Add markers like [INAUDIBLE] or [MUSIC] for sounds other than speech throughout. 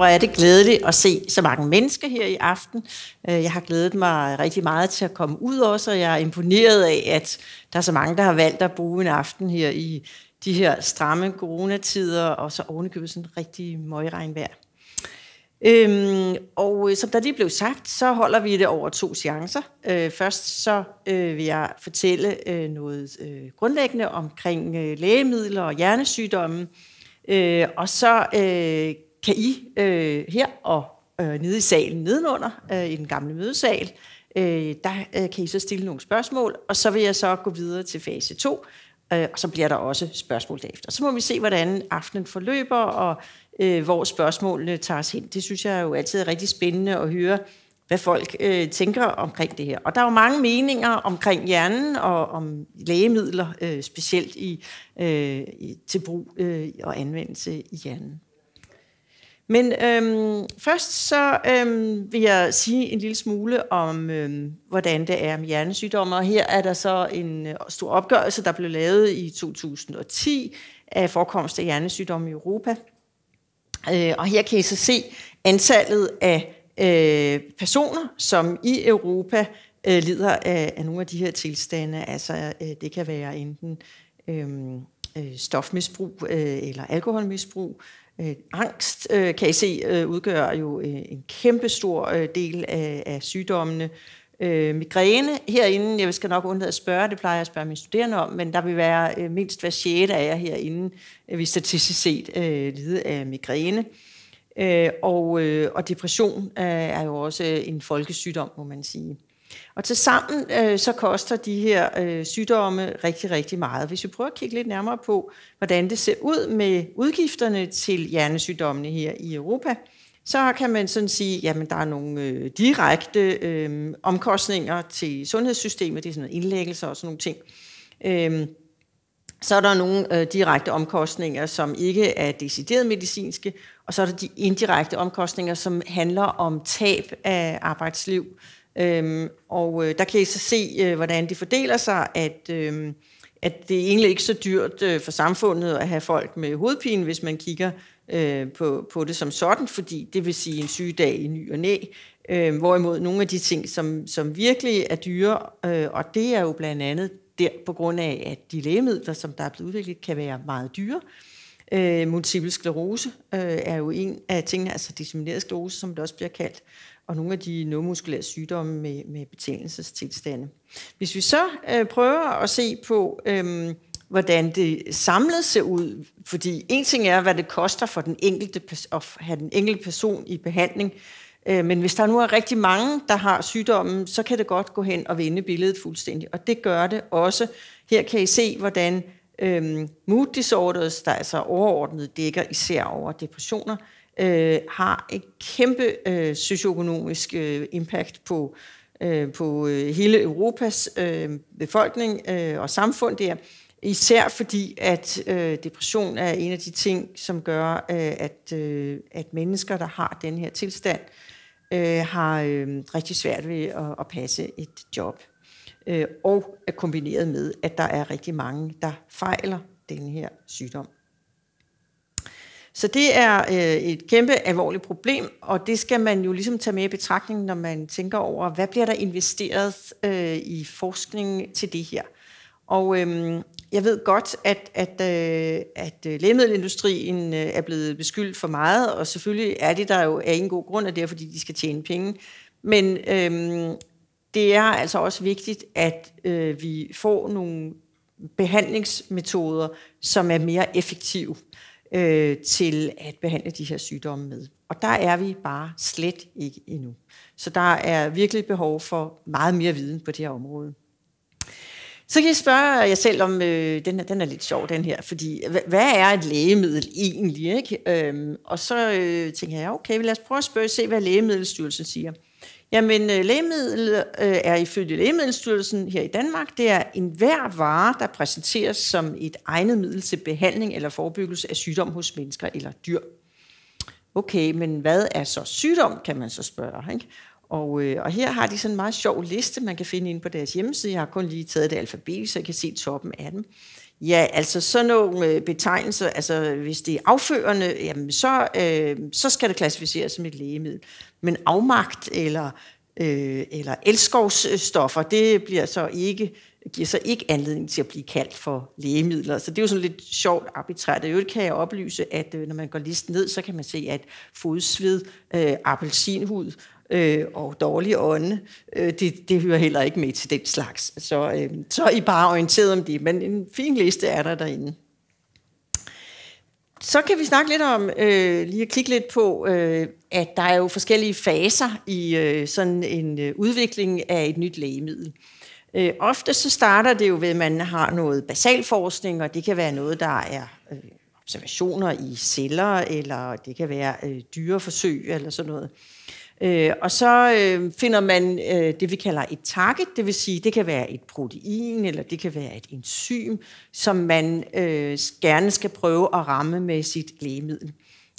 Hvor er det glædeligt at se så mange mennesker her i aften. Øh, jeg har glædet mig rigtig meget til at komme ud også, og jeg er imponeret af, at der er så mange, der har valgt at bruge en aften her i de her stramme coronatider, og så ovenikøbet sådan rigtig møgregnvejr. Øhm, og øh, som der lige blev sagt, så holder vi det over to seancer. Øh, først så øh, vil jeg fortælle øh, noget øh, grundlæggende omkring øh, lægemidler og hjernesygdomme, øh, og så øh, kan I øh, her og øh, nede i salen nedenunder, øh, i den gamle mødesal, øh, der øh, kan I så stille nogle spørgsmål, og så vil jeg så gå videre til fase 2, øh, og så bliver der også spørgsmål derefter. Så må vi se, hvordan aftenen forløber, og øh, hvor spørgsmålene tager os hen. Det synes jeg jo altid er rigtig spændende at høre, hvad folk øh, tænker omkring det her. Og der er jo mange meninger omkring hjernen og om lægemidler, øh, specielt i, øh, til brug øh, og anvendelse i hjernen. Men øhm, først så øhm, vil jeg sige en lille smule om, øhm, hvordan det er med hjernesygdomme. Og her er der så en øh, stor opgørelse, der blev lavet i 2010 af forekomst af hjernesygdomme i Europa. Øh, og her kan I så se antallet af øh, personer, som i Europa øh, lider af, af nogle af de her tilstande. Altså øh, det kan være enten øhm, øh, stofmisbrug øh, eller alkoholmisbrug, Øh, angst, øh, kan I se, øh, udgør jo øh, en kæmpestor øh, del af, af sygdommene. Øh, migræne herinde, jeg skal nok undlade at spørge, det plejer jeg at spørge mine studerende om, men der vil være øh, mindst hver sjette af jer herinde, øh, hvis statistisk set øh, lide af migræne. Øh, og, øh, og depression øh, er jo også øh, en folkesygdom, må man sige. Og til sammen øh, så koster de her øh, sygdomme rigtig, rigtig meget. Hvis vi prøver at kigge lidt nærmere på, hvordan det ser ud med udgifterne til hjernesygdommene her i Europa, så kan man sådan sige, at der er nogle øh, direkte øh, omkostninger til sundhedssystemet, det er sådan noget indlæggelser og sådan nogle ting. Øh, så er der nogle øh, direkte omkostninger, som ikke er decideret medicinske, og så er der de indirekte omkostninger, som handler om tab af arbejdsliv, Øhm, og øh, der kan I så se, øh, hvordan de fordeler sig, at, øh, at det er egentlig ikke så dyrt øh, for samfundet at have folk med hovedpine, hvis man kigger øh, på, på det som sådan, fordi det vil sige en sygedag i ny og næ, øh, hvorimod nogle af de ting, som, som virkelig er dyre, øh, og det er jo blandt andet der på grund af, at de lægemidler, som der er blevet udviklet, kan være meget dyre. Øh, multiple sklerose øh, er jo en af tingene, altså dissemineret sklerose, som det også bliver kaldt, og nogle af de neuromuskulære sygdomme med, med betændelsestilstande. Hvis vi så øh, prøver at se på, øh, hvordan det samlet ser ud, fordi en ting er, hvad det koster for den enkelte at have den enkelte person i behandling, øh, men hvis der nu er rigtig mange, der har sygdommen, så kan det godt gå hen og vende billedet fuldstændig, og det gør det også. Her kan I se, hvordan øh, mood disorders, der altså overordnet dækker især over depressioner, øh, har et kæmpe øh, socioøkonomisk øh, impact på, øh, på øh, hele Europas øh, befolkning øh, og samfund der. Især fordi, at øh, depression er en af de ting, som gør, øh, at, øh, at mennesker, der har den her tilstand, øh, har øh, rigtig svært ved at, at passe et job. Øh, og er kombineret med, at der er rigtig mange, der fejler den her sygdom. Så det er øh, et kæmpe alvorligt problem, og det skal man jo ligesom tage med i betragtning, når man tænker over, hvad bliver der investeret øh, i forskning til det her. Og øh, jeg ved godt, at, at, øh, at øh, lægemiddelindustrien øh, er blevet beskyldt for meget, og selvfølgelig er det der jo af en god grund, og det er fordi, de skal tjene penge. Men øh, det er altså også vigtigt, at øh, vi får nogle behandlingsmetoder, som er mere effektive øh, til at behandle de her sygdomme med. Og der er vi bare slet ikke endnu. Så der er virkelig behov for meget mere viden på det her område. Så kan jeg spørge jer selv om, øh, den, her, den er lidt sjov den her, fordi hvad er et lægemiddel egentlig? Ikke? Øhm, og så øh, tænker jeg, okay, lad os prøve at spørge se, hvad Lægemiddelstyrelsen siger. Jamen, øh, lægemiddel øh, er ifølge Lægemiddelstyrelsen her i Danmark, det er enhver vare, der præsenteres som et egnet middel til behandling eller forebyggelse af sygdom hos mennesker eller dyr. Okay, men hvad er så sygdom, kan man så spørge. Ikke? Og, øh, og her har de sådan en meget sjov liste, man kan finde inde på deres hjemmeside. Jeg har kun lige taget det alfabetisk, så jeg kan se toppen af dem. Ja, altså sådan nogle øh, betegnelser, altså hvis det er afførende, jamen så, øh, så skal det klassificeres som et lægemiddel. Men afmagt eller, øh, eller elskovsstoffer, det bliver så ikke, giver så ikke anledning til at blive kaldt for lægemidler. Så det er jo sådan lidt sjovt arbitrært. Og kan jeg oplyse, at øh, når man går listen ned, så kan man se, at fodsved, øh, appelsinhud øh, og dårlige ånde, øh, det, det hører heller ikke med til den slags. Så, øh, så er I bare orienteret om det, men en fin liste er der derinde. Så kan vi snakke lidt om, øh, lige at klikke lidt på, øh, at der er jo forskellige faser i øh, sådan en øh, udvikling af et nyt lægemiddel. Øh, ofte så starter det jo ved, at man har noget basalforskning, og det kan være noget, der er øh, observationer i celler, eller det kan være øh, dyreforsøg eller sådan noget. Øh, Øh, og så øh, finder man øh, det, vi kalder et target, det vil sige, det kan være et protein, eller det kan være et enzym, som man øh, gerne skal prøve at ramme med sit lægemiddel.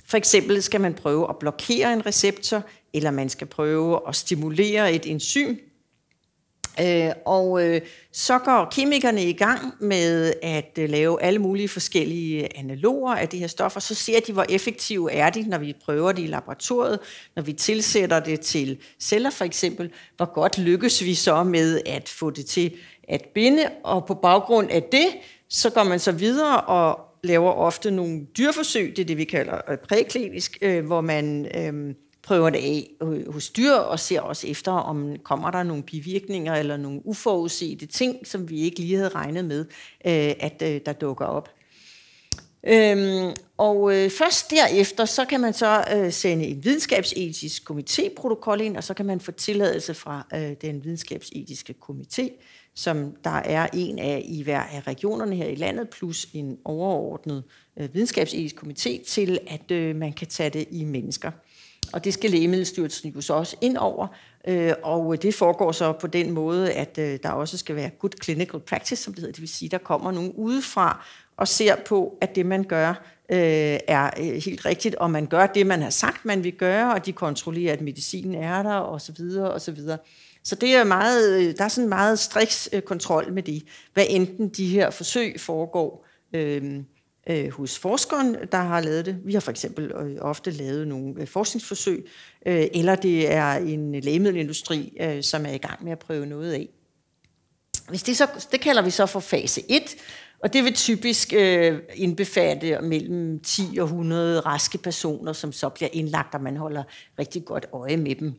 For eksempel skal man prøve at blokere en receptor, eller man skal prøve at stimulere et enzym, Øh, og øh, så går kemikerne i gang med at øh, lave alle mulige forskellige analoger af de her stoffer. Så ser de, hvor effektive er de, når vi prøver det i laboratoriet, når vi tilsætter det til celler for eksempel. Hvor godt lykkes vi så med at få det til at binde, og på baggrund af det, så går man så videre og laver ofte nogle dyrforsøg, det er det, vi kalder øh, præklinisk, øh, hvor man øh, prøver det af øh, hos dyr og ser også efter, om kommer der nogle bivirkninger eller nogle uforudsete ting, som vi ikke lige havde regnet med, øh, at øh, der dukker op. Øhm, og øh, først derefter, så kan man så øh, sende en videnskabsetisk komitéprotokol ind, og så kan man få tilladelse fra øh, den videnskabsetiske komité, som der er en af i hver af regionerne her i landet, plus en overordnet øh, videnskabsetisk komité, til at øh, man kan tage det i mennesker og det skal Lægemiddelstyrelsen jo så også ind over, øh, og øh, det foregår så på den måde, at øh, der også skal være good clinical practice, som det hedder, det vil sige, der kommer nogen udefra og ser på, at det man gør øh, er øh, helt rigtigt, og man gør det, man har sagt, man vil gøre, og de kontrollerer, at medicinen er der, og så videre, og så videre. Så det er meget, øh, der er sådan meget striks kontrol med det, hvad enten de her forsøg foregår øh, øh, hos forskeren, der har lavet det. Vi har for eksempel øh, ofte lavet nogle øh, forskningsforsøg, øh, eller det er en lægemiddelindustri, øh, som er i gang med at prøve noget af. Hvis det, så, det kalder vi så for fase 1, og det vil typisk øh, indbefatte mellem 10 og 100 raske personer, som så bliver indlagt, og man holder rigtig godt øje med dem.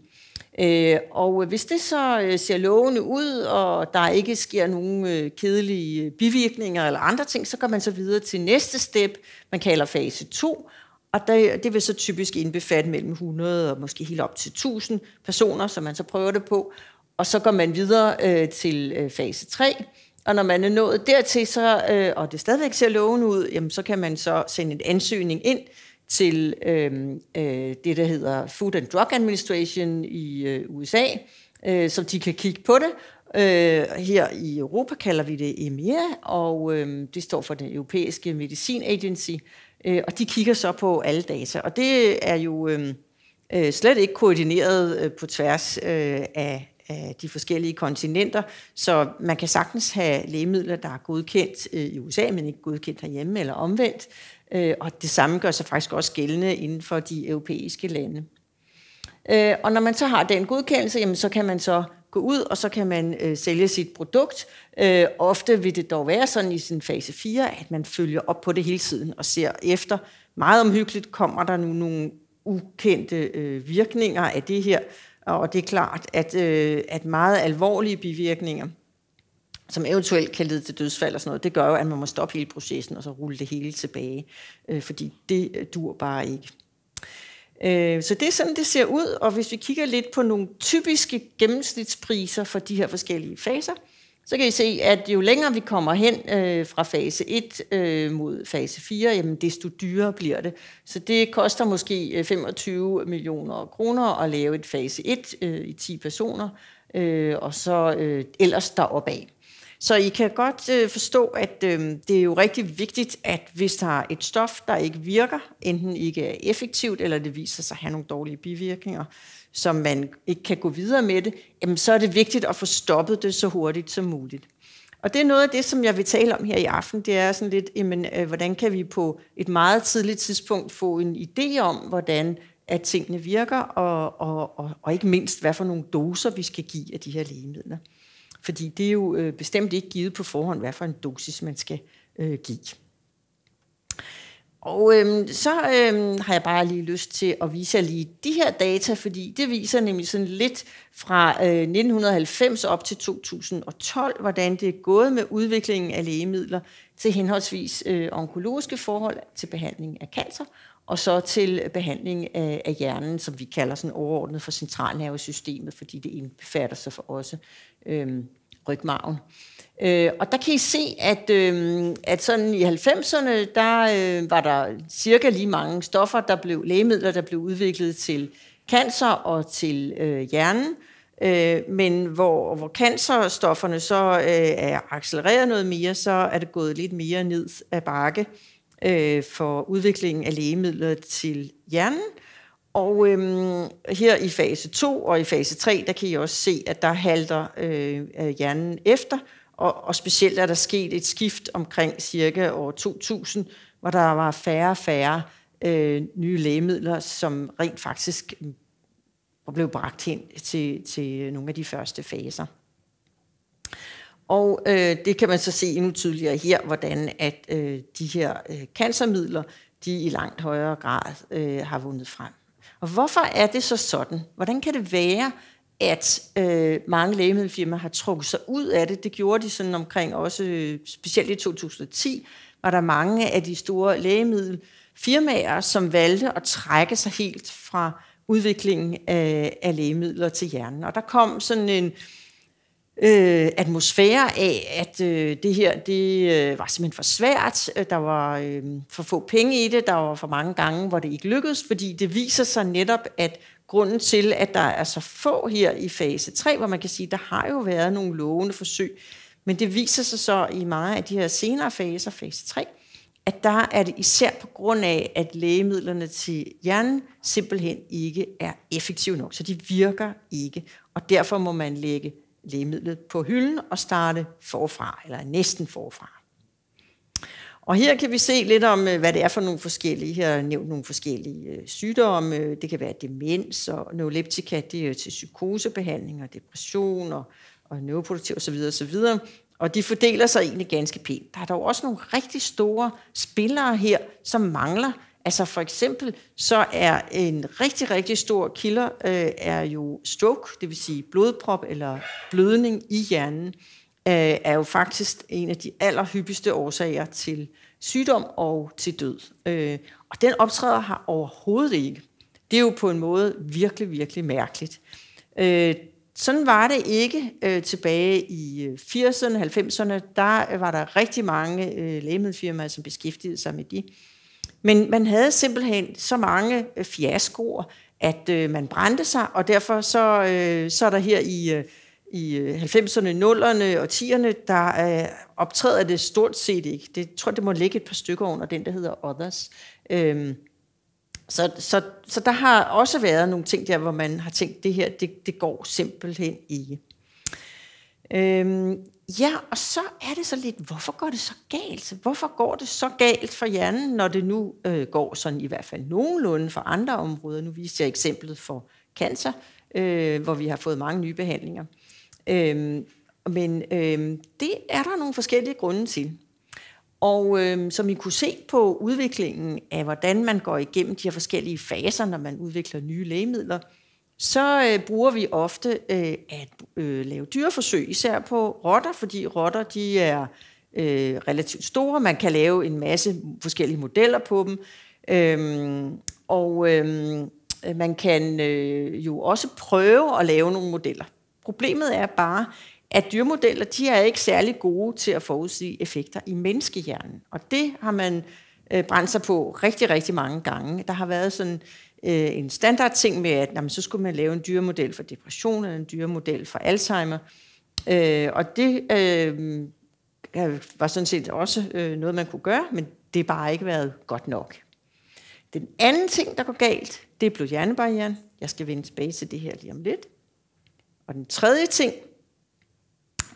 Øh, og hvis det så øh, ser lovende ud, og der ikke sker nogen øh, kedelige øh, bivirkninger eller andre ting, så går man så videre til næste step, man kalder fase 2, og det vil så typisk indbefatte mellem 100 og måske helt op til 1000 personer, som man så prøver det på, og så går man videre til fase 3, og når man er nået dertil, så, og det stadigvæk ser lovende ud, jamen, så kan man så sende en ansøgning ind til øh, øh, det, der hedder Food and Drug Administration i øh, USA, øh, så de kan kigge på det. Øh, her i Europa kalder vi det EMEA, og øh, det står for den europæiske medicin agency, øh, og de kigger så på alle data, og det er jo øhm, øh, slet ikke koordineret øh, på tværs øh, af, af de forskellige kontinenter, så man kan sagtens have lægemidler, der er godkendt øh, i USA, men ikke godkendt herhjemme eller omvendt, Øh, og det samme gør sig faktisk også gældende inden for de europæiske lande. Øh, og når man så har den godkendelse, jamen, så kan man så gå ud, og så kan man øh, sælge sit produkt. Øh, ofte vil det dog være sådan i sin fase 4, at man følger op på det hele tiden og ser efter. Meget omhyggeligt kommer der nu nogle ukendte øh, virkninger af det her, og det er klart, at, øh, at meget alvorlige bivirkninger – som eventuelt kan lede til dødsfald og sådan noget, det gør jo, at man må stoppe hele processen og så rulle det hele tilbage, øh, fordi det øh, dur bare ikke. Øh, så det er sådan, det ser ud, og hvis vi kigger lidt på nogle typiske gennemsnitspriser for de her forskellige faser, så kan I se, at jo længere vi kommer hen øh, fra fase 1 øh, mod fase 4, jamen desto dyrere bliver det. Så det koster måske 25 øh, millioner kroner at lave et fase 1 øh, i 10 personer, øh, og så øh, ellers af. Så I kan godt øh, forstå, at øh, det er jo rigtig vigtigt, at hvis der er et stof, der ikke virker, enten ikke er effektivt, eller det viser sig at have nogle dårlige bivirkninger, som man ikke kan gå videre med det, jamen, så er det vigtigt at få stoppet det så hurtigt som muligt. Og det er noget af det, som jeg vil tale om her i aften, det er sådan lidt, jamen, øh, hvordan kan vi på et meget tidligt tidspunkt få en idé om, hvordan at tingene virker, og, og, og, og ikke mindst, hvad for nogle doser vi skal give af de her lægemidler. Fordi det er jo øh, bestemt ikke givet på forhånd, hvad for en dosis man skal øh, give. Og øhm, så øhm, har jeg bare lige lyst til at vise jer lige de her data, fordi det viser nemlig sådan lidt fra øh, 1990 op til 2012, hvordan det er gået med udviklingen af lægemidler til henholdsvis øh, onkologiske forhold til behandling af cancer, og så til behandling af, af hjernen, som vi kalder sådan overordnet for centralnervesystemet, fordi det indbefatter sig for også øh, rygmarven. Øh, og der kan I se, at, øh, at sådan i 90'erne, der øh, var der cirka lige mange stoffer, der blev lægemidler, der blev udviklet til cancer og til øh, hjernen. Øh, men hvor, hvor cancerstofferne så øh, er accelereret noget mere, så er det gået lidt mere ned ad bakke øh, for udviklingen af lægemidler til hjernen. Og øhm, her i fase 2 og i fase 3, der kan I også se, at der halter øh, øh, hjernen efter, og, og specielt er der sket et skift omkring cirka år 2000, hvor der var færre og færre øh, nye lægemidler, som rent faktisk mm, blev bragt hen til, til nogle af de første faser. Og øh, det kan man så se endnu tydeligere her, hvordan at øh, de her øh, cancermidler, de i langt højere grad øh, har vundet frem. Og hvorfor er det så sådan? Hvordan kan det være, at øh, mange lægemiddelfirmaer har trukket sig ud af det? Det gjorde de sådan omkring også, specielt i 2010, var der mange af de store lægemiddelfirmaer, som valgte at trække sig helt fra udviklingen af, af lægemidler til hjernen. Og der kom sådan en øh, atmosfære af, at øh, det her det øh, var simpelthen for svært. Øh, der var øh, for få penge i det. Der var for mange gange, hvor det ikke lykkedes, fordi det viser sig netop, at grunden til, at der er så få her i fase 3, hvor man kan sige, der har jo været nogle lovende forsøg, men det viser sig så i mange af de her senere faser, fase 3, at der er det især på grund af, at lægemidlerne til hjernen simpelthen ikke er effektive nok, så de virker ikke. Og derfor må man lægge lægemidlet på hylden og starte forfra, eller næsten forfra. Og her kan vi se lidt om, øh, hvad det er for nogle forskellige, her nævnt nogle forskellige øh, sygdomme. Det kan være demens og neuroleptika, det er til psykosebehandling og depression og, og neuroproduktiv osv. osv. Og de fordeler sig egentlig ganske pænt. Der er dog også nogle rigtig store spillere her, som mangler Altså for eksempel, så er en rigtig, rigtig stor kilder øh, er jo stroke, det vil sige blodprop eller blødning i hjernen, øh, er jo faktisk en af de allerhyppigste årsager til sygdom og til død. Øh, og den optræder har overhovedet ikke. Det er jo på en måde virkelig, virkelig mærkeligt. Øh, sådan var det ikke øh, tilbage i 80'erne, øh, 90'erne. Der var der rigtig mange øh, lægemiddelfirmaer, som beskæftigede sig med de men man havde simpelthen så mange øh, fiaskoer, at øh, man brændte sig, og derfor så, øh, så er der her i, øh, i 90'erne, øh, 0'erne og 10'erne, der øh, optræder det stort set ikke. Det jeg tror det må ligge et par stykker under den, der hedder Others. Øhm, så, så, så der har også været nogle ting der, hvor man har tænkt, det her, det, det går simpelthen ikke. Øhm, ja, og så er det så lidt, hvorfor går det så galt? Hvorfor går det så galt for hjernen, når det nu øh, går sådan i hvert fald nogenlunde for andre områder? Nu viste jeg eksemplet for cancer, øh, hvor vi har fået mange nye behandlinger. Øh, men øh, det er der nogle forskellige grunde til. Og øh, som I kunne se på udviklingen af, hvordan man går igennem de her forskellige faser, når man udvikler nye lægemidler, øh, så øh, bruger vi ofte øh, at øh, lave dyreforsøg, især på rotter, fordi rotter de er øh, relativt store. Man kan lave en masse forskellige modeller på dem. Øhm, og øh, man kan øh, jo også prøve at lave nogle modeller. Problemet er bare, at dyrmodeller de er ikke særlig gode til at forudsige effekter i menneskehjernen. Og det har man øh, brændt sig på rigtig, rigtig mange gange. Der har været sådan øh, en standard ting med, at jamen, så skulle man lave en dyremodel for depression eller en dyremodel for Alzheimer. Øh, og det øh, var sådan set også øh, noget, man kunne gøre, men det har bare ikke været godt nok. Den anden ting, der går galt, det er blodhjernebarrieren. Jeg skal vende tilbage til det her lige om lidt. Og den tredje ting,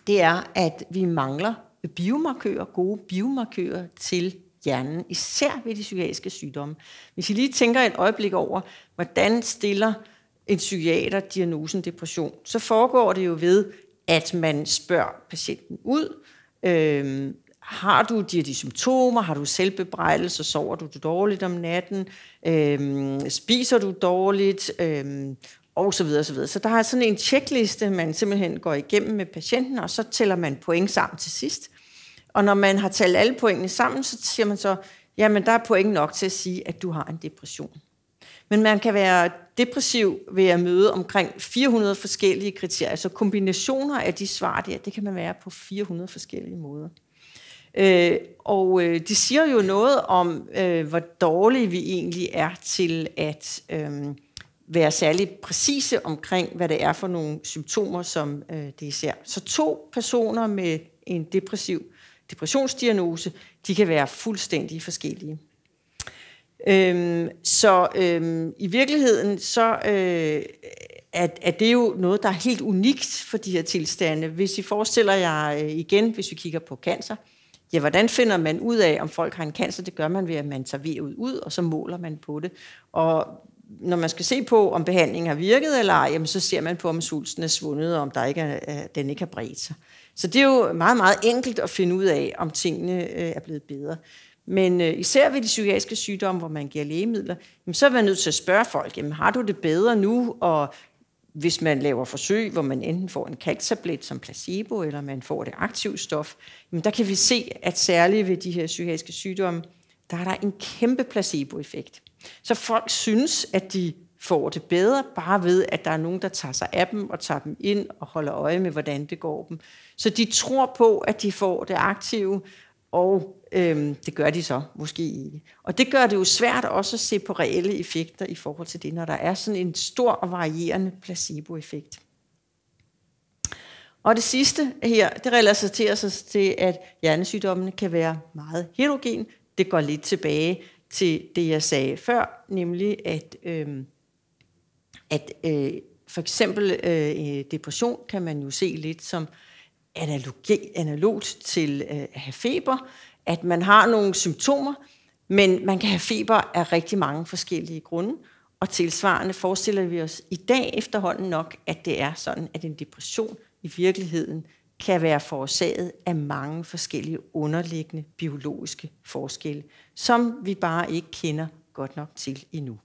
det er, at vi mangler biomarkører, gode biomarkører til hjernen, især ved de psykiatriske sygdomme. Hvis I lige tænker et øjeblik over, hvordan stiller en psykiater diagnosen depression, så foregår det jo ved, at man spørger patienten ud, øhm, har du de, de symptomer, har du selvbebrejdelse, sover du dårligt om natten, øhm, spiser du dårligt, øhm, og så videre, så videre. Så der er sådan en tjekliste, man simpelthen går igennem med patienten, og så tæller man point sammen til sidst. Og når man har talt alle pointene sammen, så siger man så, jamen der er point nok til at sige, at du har en depression. Men man kan være depressiv ved at møde omkring 400 forskellige kriterier, så kombinationer af de svar der, det kan man være på 400 forskellige måder. Øh, og øh, det siger jo noget om, øh, hvor dårlige vi egentlig er til at øh, være særlig præcise omkring, hvad det er for nogle symptomer, som øh, det er især. Så to personer med en depressiv depressionsdiagnose, de kan være fuldstændig forskellige. Øhm, så øhm, i virkeligheden så øh, er, er det jo noget, der er helt unikt for de her tilstande. Hvis I forestiller jer øh, igen, hvis vi kigger på cancer, ja, hvordan finder man ud af, om folk har en cancer? Det gør man ved, at man tager vævet ud, og så måler man på det. Og når man skal se på, om behandlingen har virket eller ej, jamen, så ser man på, om svulsten er svundet, og om der ikke er, den ikke har bredt sig. Øh, så det er jo meget, meget enkelt at finde ud af, om tingene øh, er blevet bedre. Men øh, især ved de psykiatriske sygdomme, hvor man giver lægemidler, så er man nødt til at spørge folk, jamen, har du det bedre nu? Og hvis man laver forsøg, hvor man enten får en kalktablet som placebo, eller man får det aktive stof, jamen, der kan vi se, at særligt ved de her psykiatriske sygdomme, der er der en kæmpe placeboeffekt. Så folk synes, at de får det bedre, bare ved, at der er nogen, der tager sig af dem og tager dem ind og holder øje med, hvordan det går dem. Så de tror på, at de får det aktive, og øhm, det gør de så måske ikke. Og det gør det jo svært også at se på reelle effekter i forhold til det, når der er sådan en stor og varierende placeboeffekt. Og det sidste her, det relaterer sig til, at hjernesygdommene kan være meget heterogen. Det går lidt tilbage til det, jeg sagde før, nemlig at øhm, at øh, for eksempel øh, depression kan man jo se lidt som analogi, analogt til øh, at have feber, at man har nogle symptomer, men man kan have feber af rigtig mange forskellige grunde, og tilsvarende forestiller vi os i dag efterhånden nok, at det er sådan, at en depression i virkeligheden kan være forårsaget af mange forskellige underliggende biologiske forskelle, som vi bare ikke kender godt nok til endnu.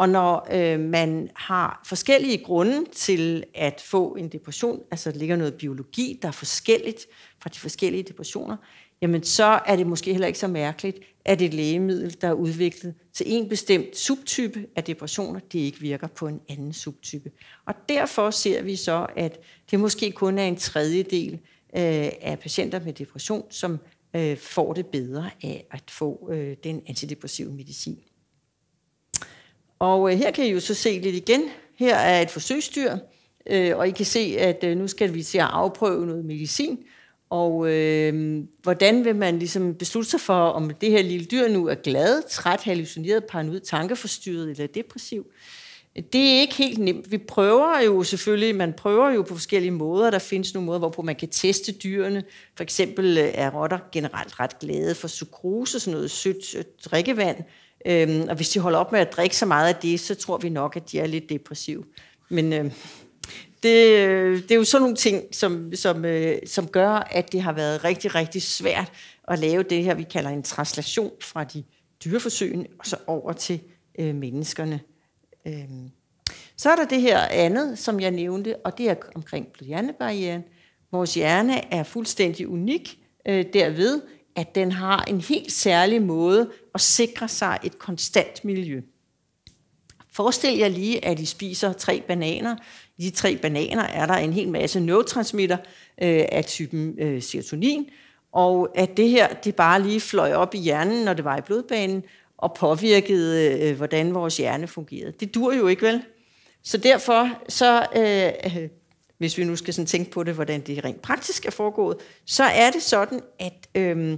Og når øh, man har forskellige grunde til at få en depression, altså der ligger noget biologi, der er forskelligt fra de forskellige depressioner, jamen så er det måske heller ikke så mærkeligt, at et lægemiddel, der er udviklet til en bestemt subtype af depressioner, det ikke virker på en anden subtype. Og derfor ser vi så, at det måske kun er en tredjedel øh, af patienter med depression, som øh, får det bedre af at få øh, den antidepressive medicin. Og øh, her kan I jo så se lidt igen. Her er et forsøgsdyr, øh, og I kan se, at øh, nu skal vi til at afprøve noget medicin. Og øh, hvordan vil man ligesom beslutte sig for, om det her lille dyr nu er glad, træt, hallucineret, paranoid, tankeforstyrret eller depressiv? Det er ikke helt nemt. Vi prøver jo selvfølgelig, man prøver jo på forskellige måder. Der findes nogle måder, hvorpå man kan teste dyrene. For eksempel øh, er rotter generelt ret glade for sukrose, sådan noget sødt drikkevand. Øhm, og hvis de holder op med at drikke så meget af det, så tror vi nok, at de er lidt depressive. Men øh, det, øh, det er jo sådan nogle ting, som, som, øh, som gør, at det har været rigtig, rigtig svært at lave det her, vi kalder en translation fra de dyreforsøgende og så over til øh, menneskerne. Øhm. Så er der det her andet, som jeg nævnte, og det er omkring blodhjernebarrieren. Vores hjerne er fuldstændig unik øh, derved, at den har en helt særlig måde at sikre sig et konstant miljø. Forestil jer lige, at I spiser tre bananer. I de tre bananer er der en hel masse neurotransmitter øh, af typen øh, serotonin, og at det her det bare lige fløj op i hjernen, når det var i blodbanen, og påvirkede, øh, hvordan vores hjerne fungerede. Det dur jo ikke, vel? Så derfor så øh, hvis vi nu skal sådan tænke på det, hvordan det rent praktisk er foregået, så er det sådan, at, øhm,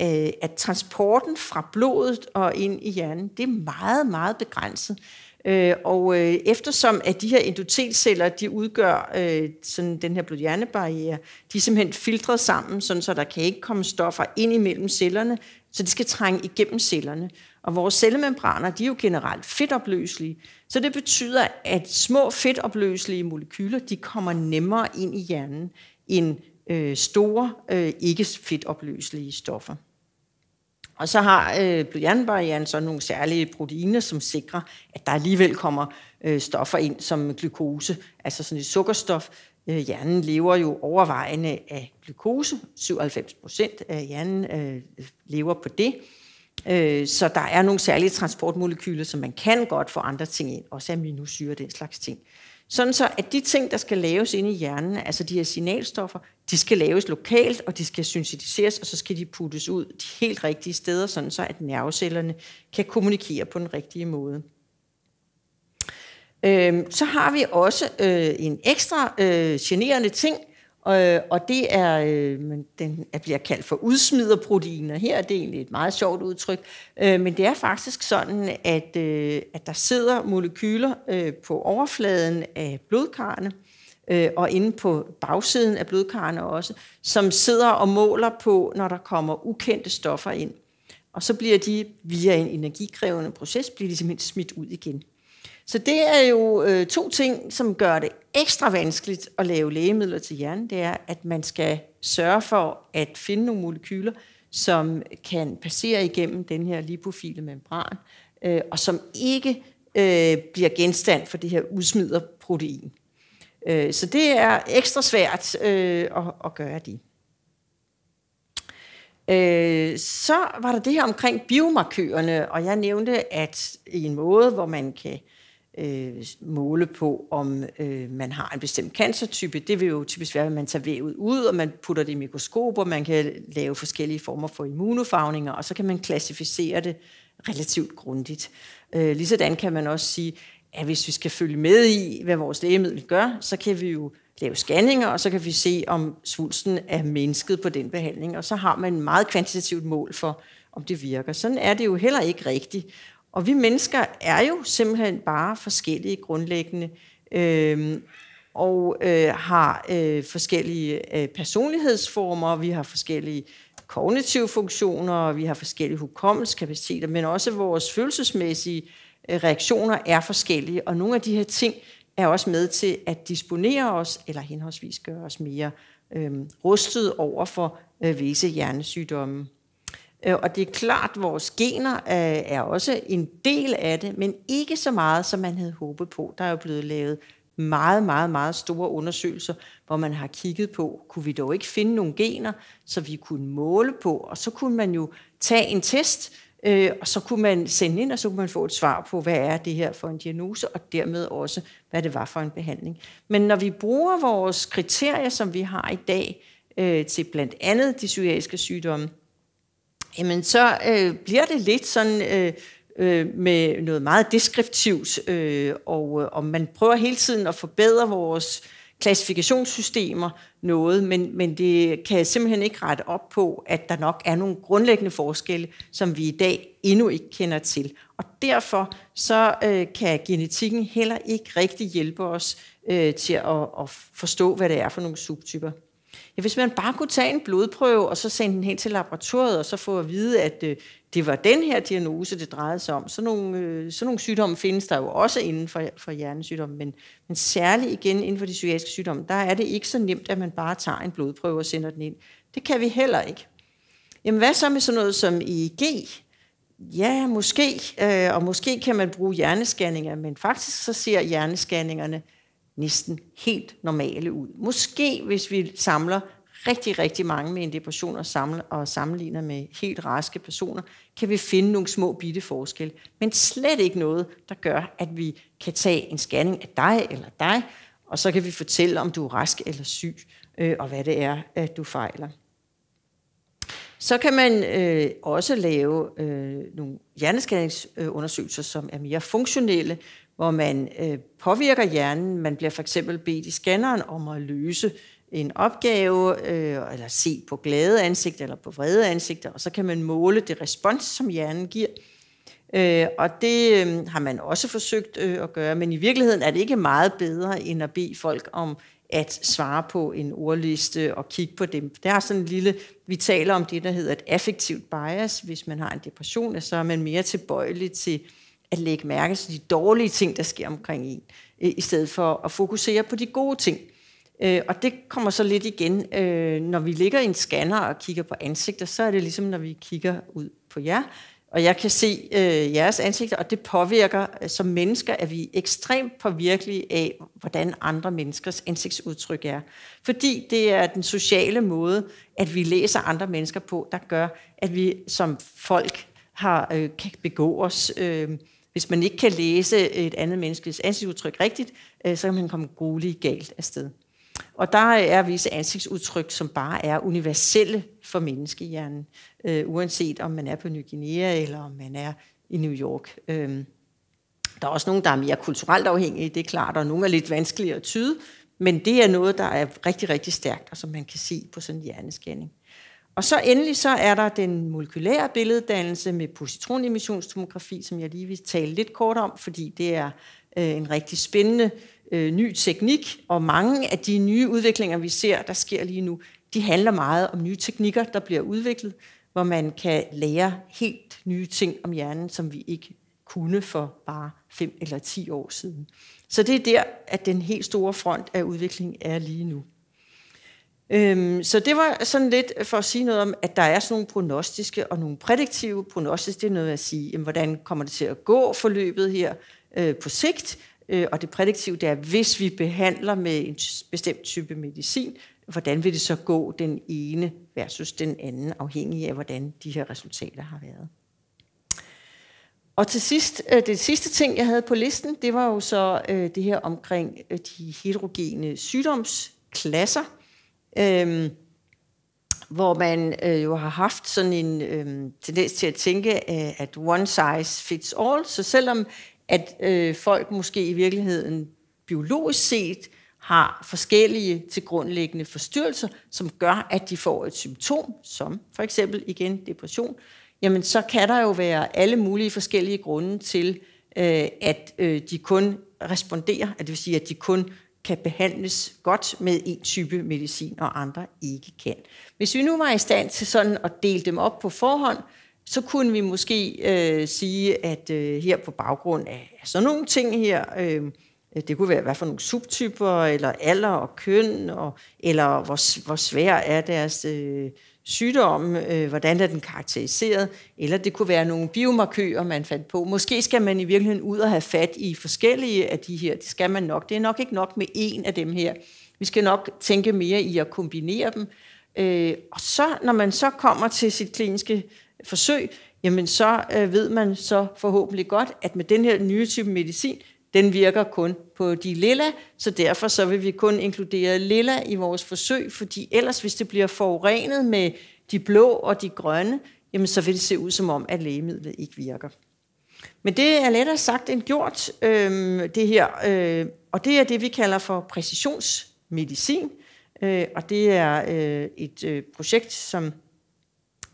øh, at transporten fra blodet og ind i hjernen, det er meget, meget begrænset. Øh, og øh, eftersom at de her endotelceller, de udgør øh, sådan den her blodhjernebarriere, de er simpelthen filtreret sammen, sådan, så der kan ikke komme stoffer ind imellem cellerne, så de skal trænge igennem cellerne. Og vores cellemembraner, de er jo generelt fedtopløselige, så det betyder, at små fedtopløselige molekyler, de kommer nemmere ind i hjernen end øh, store, øh, ikke fedtopløselige stoffer. Og så har øh, blodhjernebarrieren så nogle særlige proteiner, som sikrer, at der alligevel kommer øh, stoffer ind som glukose, altså sådan et sukkerstof. Øh, hjernen lever jo overvejende af glukose, 97 procent af hjernen øh, lever på det. Øh, så der er nogle særlige transportmolekyler, som man kan godt få andre ting ind, også aminosyre og den slags ting. Sådan så, at de ting, der skal laves inde i hjernen, altså de her signalstoffer, de skal laves lokalt, og de skal syntetiseres, og så skal de puttes ud de helt rigtige steder, sådan så, at nervecellerne kan kommunikere på den rigtige måde. Øhm, så har vi også øh, en ekstra øh, generende ting, og, øh, og det er, øh, den bliver kaldt for udsmiderproteiner. Her er det egentlig et meget sjovt udtryk. Øh, men det er faktisk sådan, at, at der sidder molekyler på overfladen af blodkarrene, og inde på bagsiden af blodkarrene også, som sidder og måler på, når der kommer ukendte stoffer ind. Og så bliver de via en energikrævende proces, bliver de simpelthen smidt ud igen. Så det er jo øh, to ting, som gør det ekstra vanskeligt at lave lægemidler til hjernen. Det er, at man skal sørge for at finde nogle molekyler, som kan passere igennem den her lipofile membran, øh, og som ikke øh, bliver genstand for det her udsmiderprotein. Øh, så det er ekstra svært øh, at, at gøre det. Øh, så var der det her omkring biomarkørerne, og jeg nævnte, at i en måde, hvor man kan øh, måle på, om øh, man har en bestemt cancertype. Det vil jo typisk være, at man tager vævet ud, og man putter det i mikroskoper, man kan lave forskellige former for immunofagninger, og så kan man klassificere det relativt grundigt. Øh, ligesådan kan man også sige, at hvis vi skal følge med i, hvad vores lægemiddel gør, så kan vi jo lave scanninger, og så kan vi se, om svulsten er mennesket på den behandling, og så har man et meget kvantitativt mål for, om det virker. Sådan er det jo heller ikke rigtigt. Og vi mennesker er jo simpelthen bare forskellige grundlæggende, øh, og øh, har øh, forskellige øh, personlighedsformer, vi har forskellige kognitive funktioner, vi har forskellige hukommelskapaciteter, men også vores følelsesmæssige øh, reaktioner er forskellige, og nogle af de her ting er også med til at disponere os, eller henholdsvis gøre os mere øh, rustet over for øh, visse hjernesygdomme. Øh, og det er klart, at vores gener er også en del af det, men ikke så meget, som man havde håbet på. Der er jo blevet lavet meget, meget, meget store undersøgelser, hvor man har kigget på, kunne vi dog ikke finde nogle gener, så vi kunne måle på, og så kunne man jo tage en test, øh, og så kunne man sende ind, og så kunne man få et svar på, hvad er det her for en diagnose, og dermed også, hvad det var for en behandling. Men når vi bruger vores kriterier, som vi har i dag, øh, til blandt andet de psykiatriske sygdomme, jamen så øh, bliver det lidt sådan... Øh, øh, med noget meget deskriptivt, øh, og, øh, og man prøver hele tiden at forbedre vores klassifikationssystemer noget, men, men det kan jeg simpelthen ikke rette op på, at der nok er nogle grundlæggende forskelle, som vi i dag endnu ikke kender til. Og derfor så øh, kan genetikken heller ikke rigtig hjælpe os øh, til at, at forstå, hvad det er for nogle subtyper. Ja, hvis man bare kunne tage en blodprøve, og så sende den hen til laboratoriet, og så få at vide, at øh, det var den her diagnose, det drejede sig om. Sådan nogle, øh, sådan nogle sygdomme findes der jo også inden for, for hjernesygdomme, men, men særligt igen inden for de psykiatriske sygdomme, der er det ikke så nemt, at man bare tager en blodprøve og sender den ind. Det kan vi heller ikke. Jamen hvad så med sådan noget som EEG? Ja, måske, øh, og måske kan man bruge hjernescanninger, men faktisk så ser hjerneskanningerne næsten helt normale ud. Måske hvis vi samler rigtig, rigtig mange med en depression og, samle, og sammenligner med helt raske personer, kan vi finde nogle små bitte forskelle. Men slet ikke noget, der gør, at vi kan tage en scanning af dig eller dig, og så kan vi fortælle, om du er rask eller syg, øh, og hvad det er, at du fejler. Så kan man øh, også lave øh, nogle hjerneskanningsundersøgelser, som er mere funktionelle, hvor man øh, påvirker hjernen. Man bliver for eksempel bedt i scanneren om at løse en opgave, øh, eller se på glade ansigter eller på vrede ansigter, og så kan man måle det respons, som hjernen giver. Øh, og det øh, har man også forsøgt øh, at gøre, men i virkeligheden er det ikke meget bedre end at bede folk om at svare på en ordliste og kigge på dem. Der er sådan en lille, vi taler om det, der hedder et affektivt bias. Hvis man har en depression, så er man mere tilbøjelig til at lægge mærke til de dårlige ting, der sker omkring en, øh, i stedet for at fokusere på de gode ting. Øh, og det kommer så lidt igen, øh, når vi ligger i en scanner og kigger på ansigter, så er det ligesom, når vi kigger ud på jer, og jeg kan se øh, jeres ansigter, og det påvirker som mennesker, at vi er ekstremt påvirkelige af, hvordan andre menneskers ansigtsudtryk er. Fordi det er den sociale måde, at vi læser andre mennesker på, der gør, at vi som folk har øh, kan begå os øh, hvis man ikke kan læse et andet menneskes ansigtsudtryk rigtigt, øh, så kan man komme grueligt galt afsted. Og der er visse ansigtsudtryk, som bare er universelle for menneskehjernen, øh, uanset om man er på Ny Guinea eller om man er i New York. Øh, der er også nogle, der er mere kulturelt afhængige, det er klart, og nogle er lidt vanskeligere at tyde, men det er noget, der er rigtig, rigtig stærkt, og som man kan se på sådan en hjernescanning. Og så endelig så er der den molekylære billeddannelse med positronemissionstomografi, som jeg lige vil tale lidt kort om, fordi det er øh, en rigtig spændende øh, ny teknik, og mange af de nye udviklinger, vi ser, der sker lige nu, de handler meget om nye teknikker, der bliver udviklet, hvor man kan lære helt nye ting om hjernen, som vi ikke kunne for bare 5 eller 10 år siden. Så det er der, at den helt store front af udvikling er lige nu. Øhm, så det var sådan lidt for at sige noget om, at der er sådan nogle prognostiske og nogle prædiktive prognostiske. Det er noget at sige, jamen, hvordan kommer det til at gå forløbet her øh, på sigt. Øh, og det prædiktive, det er, hvis vi behandler med en bestemt type medicin, hvordan vil det så gå den ene versus den anden, afhængig af, hvordan de her resultater har været. Og til sidst, øh, det sidste ting, jeg havde på listen, det var jo så øh, det her omkring øh, de heterogene sygdomsklasser øh, hvor man øh, jo har haft sådan en øh, tendens til at tænke, øh, at one size fits all. Så selvom at øh, folk måske i virkeligheden biologisk set har forskellige til grundlæggende forstyrrelser, som gør, at de får et symptom, som for eksempel igen depression, jamen så kan der jo være alle mulige forskellige grunde til, øh, at øh, de kun responderer, at det vil sige, at de kun kan behandles godt med en type medicin, og andre ikke kan. Hvis vi nu var i stand til sådan at dele dem op på forhånd, så kunne vi måske øh, sige, at øh, her på baggrund af sådan nogle ting her, øh, det kunne være, hvad for nogle subtyper, eller alder og køn, og, eller hvor, hvor svære er deres øh, sygdommen, øh, hvordan er den karakteriseret, eller det kunne være nogle biomarkører, man fandt på. Måske skal man i virkeligheden ud og have fat i forskellige af de her. Det skal man nok. Det er nok ikke nok med en af dem her. Vi skal nok tænke mere i at kombinere dem. Øh, og så, når man så kommer til sit kliniske forsøg, jamen så øh, ved man så forhåbentlig godt, at med den her nye type medicin, den virker kun på de lilla, så derfor så vil vi kun inkludere lilla i vores forsøg, fordi ellers, hvis det bliver forurenet med de blå og de grønne, jamen så vil det se ud som om, at lægemidlet ikke virker. Men det er lettere sagt end gjort, øh, det her. Øh, og det er det, vi kalder for præcisionsmedicin. Øh, og det er øh, et øh, projekt, som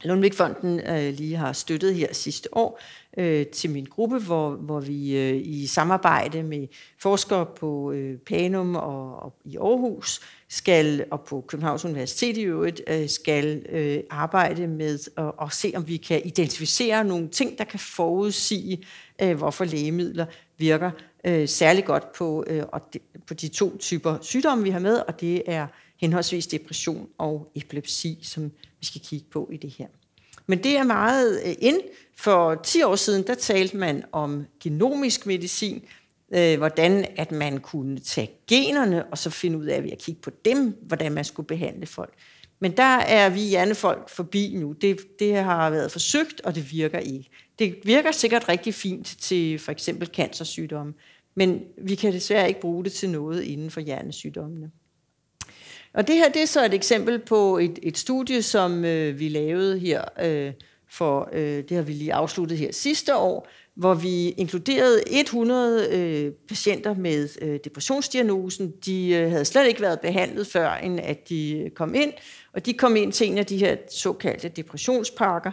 Lundvigfonden øh, lige har støttet her sidste år øh, til min gruppe, hvor, hvor vi øh, i samarbejde med forskere på øh, Panum og, og i Aarhus skal, og på Københavns Universitet i øvrigt, øh, skal øh, arbejde med at, at se, om vi kan identificere nogle ting, der kan forudsige, øh, hvorfor lægemidler virker øh, særlig godt på, øh, og de, på de to typer sygdomme, vi har med, og det er henholdsvis depression og epilepsi, som vi skal kigge på i det her. Men det er meget øh, ind. For 10 år siden, der talte man om genomisk medicin, øh, hvordan at man kunne tage generne og så finde ud af ved at kigge på dem, hvordan man skulle behandle folk. Men der er vi hjernefolk forbi nu. Det, det har været forsøgt, og det virker ikke. Det virker sikkert rigtig fint til for eksempel cancersygdomme, men vi kan desværre ikke bruge det til noget inden for hjernesygdommene. Og det her det er så et eksempel på et, et studie, som øh, vi lavede her øh, for, øh, det har vi lige afsluttet her sidste år, hvor vi inkluderede 100 øh, patienter med øh, depressionsdiagnosen. De øh, havde slet ikke været behandlet før, end at de øh, kom ind, og de kom ind til en af de her såkaldte depressionspakker.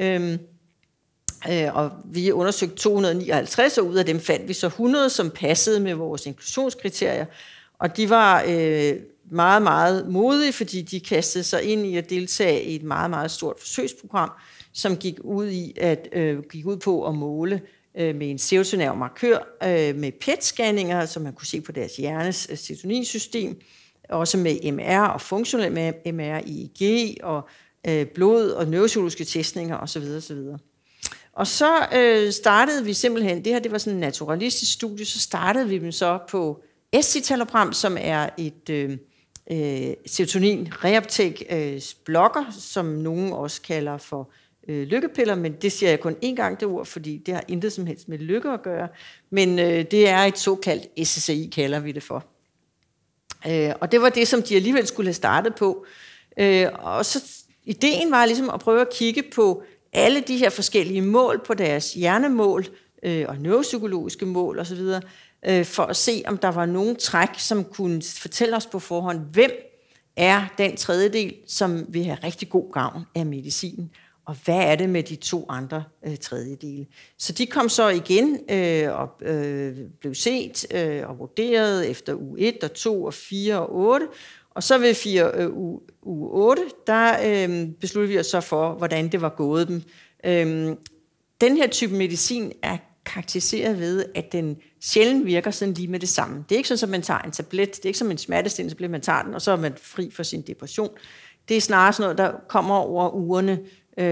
Øhm, øh, og vi undersøgte 259, og ud af dem fandt vi så 100, som passede med vores inklusionskriterier. Og de var øh, meget, meget modige, fordi de kastede sig ind i at deltage i et meget, meget stort forsøgsprogram, som gik ud, i at, øh, gik ud på at måle øh, med en serotonær markør øh, med PET-scanninger, som man kunne se på deres hjernes øh, serotoninsystem, også med MR og funktionel MR, EEG og øh, blod og neurologiske testninger osv. osv. Og så øh, startede vi simpelthen, det her det var sådan en naturalistisk studie, så startede vi dem så på escitalopram, som er et, øh, øh, serotonin reuptake øh, blokker, som nogen også kalder for øh, lykkepiller, men det siger jeg kun én gang det ord, fordi det har intet som helst med lykke at gøre. Men øh, det er et såkaldt SSI, kalder vi det for. Øh, og det var det, som de alligevel skulle have startet på. Øh, og så ideen var ligesom at prøve at kigge på alle de her forskellige mål på deres hjernemål øh, og neuropsykologiske mål osv., øh, for at se, om der var nogen træk, som kunne fortælle os på forhånd, hvem er den tredjedel, som vil have rigtig god gavn af medicinen, og hvad er det med de to andre øh, tredjedele. Så de kom så igen øh, og øh, blev set øh, og vurderet efter u 1 og 2 og 4 og 8, og så ved 4, øh, u, u 8, der øh, besluttede vi os så for, hvordan det var gået dem. Øh, den her type medicin er karakteriseret ved, at den sjældent virker sådan lige med det samme. Det er ikke sådan, at man tager en tablet, det er ikke som en smertestillende tablet, man tager den, og så er man fri for sin depression. Det er snarere sådan noget, der kommer over ugerne, øh,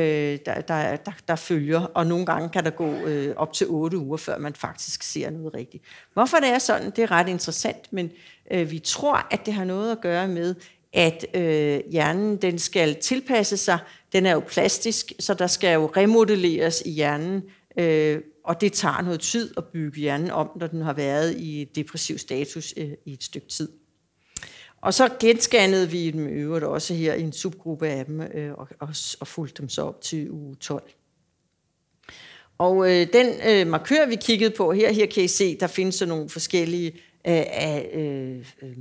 der, der, der, der følger, og nogle gange kan der gå øh, op til otte uger, før man faktisk ser noget rigtigt. Hvorfor det er sådan, det er ret interessant, men øh, vi tror, at det har noget at gøre med, at øh, hjernen den skal tilpasse sig. Den er jo plastisk, så der skal jo remodelleres i hjernen Øh, og det tager noget tid at bygge hjernen om, når den har været i depressiv status øh, i et stykke tid. Og så genskannede vi dem øvrigt også her i en subgruppe af dem, øh, og, og, og fulgte dem så op til uge 12. Og øh, den øh, markør, vi kiggede på her, her kan I se, der findes så nogle forskellige øh, øh, øh,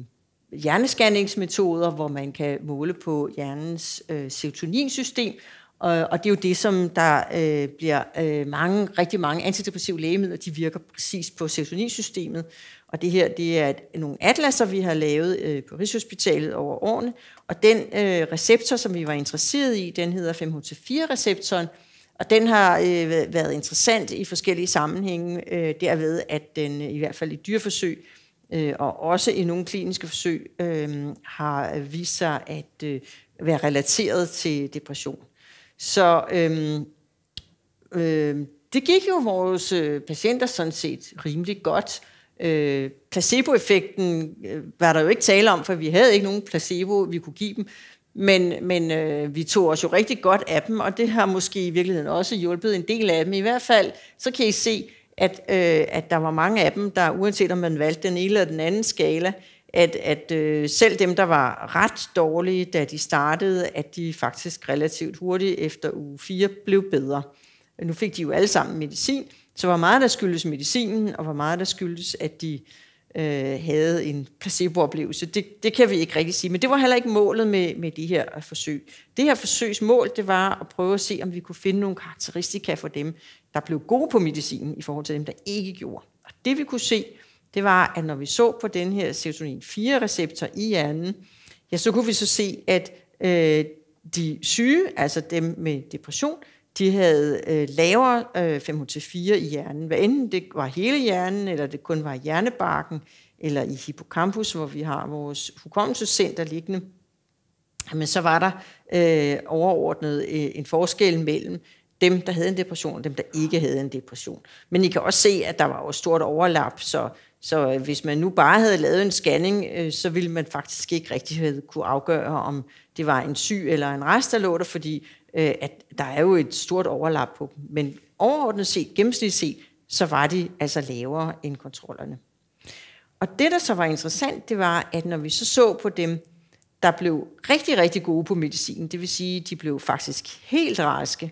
hjernescanningsmetoder, hvor man kan måle på hjernens øh, serotoninsystem, og, og det er jo det, som der øh, bliver øh, mange, rigtig mange antidepressive lægemidler, de virker præcis på serotoninsystemet. Og det her, det er nogle atlaser, vi har lavet øh, på Rigshospitalet over årene. Og den øh, receptor, som vi var interesseret i, den hedder 5-4-receptoren. Og den har øh, været interessant i forskellige sammenhænge, øh, derved at den øh, i hvert fald i dyreforsøg øh, og også i nogle kliniske forsøg øh, har vist sig at øh, være relateret til depression. Så øhm, øhm, det gik jo vores øh, patienter sådan set rimelig godt. Øh, placeboeffekten øh, var der jo ikke tale om, for vi havde ikke nogen placebo, vi kunne give dem. Men, men øh, vi tog os jo rigtig godt af dem, og det har måske i virkeligheden også hjulpet en del af dem. I hvert fald, så kan I se, at, øh, at der var mange af dem, der uanset om man valgte den ene eller den anden skala, at, at øh, selv dem, der var ret dårlige, da de startede, at de faktisk relativt hurtigt efter uge 4 blev bedre. Nu fik de jo alle sammen medicin, så hvor meget der skyldes medicinen, og hvor meget der skyldes, at de øh, havde en placebooplevelse, det, det kan vi ikke rigtig sige. Men det var heller ikke målet med, med de her forsøg. Det her forsøgs mål, det var at prøve at se, om vi kunne finde nogle karakteristika for dem, der blev gode på medicinen, i forhold til dem, der ikke gjorde. Og det vi kunne se, det var, at når vi så på den her serotonin 4-receptor i hjernen, ja, så kunne vi så se, at øh, de syge, altså dem med depression, de havde øh, lavere øh, 5-4 i hjernen. Hvad enten det var hele hjernen, eller det kun var hjernebarken, eller i hippocampus, hvor vi har vores hukommelsescenter liggende, men så var der øh, overordnet øh, en forskel mellem dem, der havde en depression, og dem, der ikke havde en depression. Men I kan også se, at der var jo stort overlap, så så øh, hvis man nu bare havde lavet en scanning, øh, så ville man faktisk ikke rigtig have kunne afgøre, om det var en syg eller en rest, der lå der, fordi øh, at der er jo et stort overlap på dem. Men overordnet set, gennemsnitligt set, så var de altså lavere end kontrollerne. Og det, der så var interessant, det var, at når vi så så på dem, der blev rigtig, rigtig gode på medicin, det vil sige, de blev faktisk helt raske,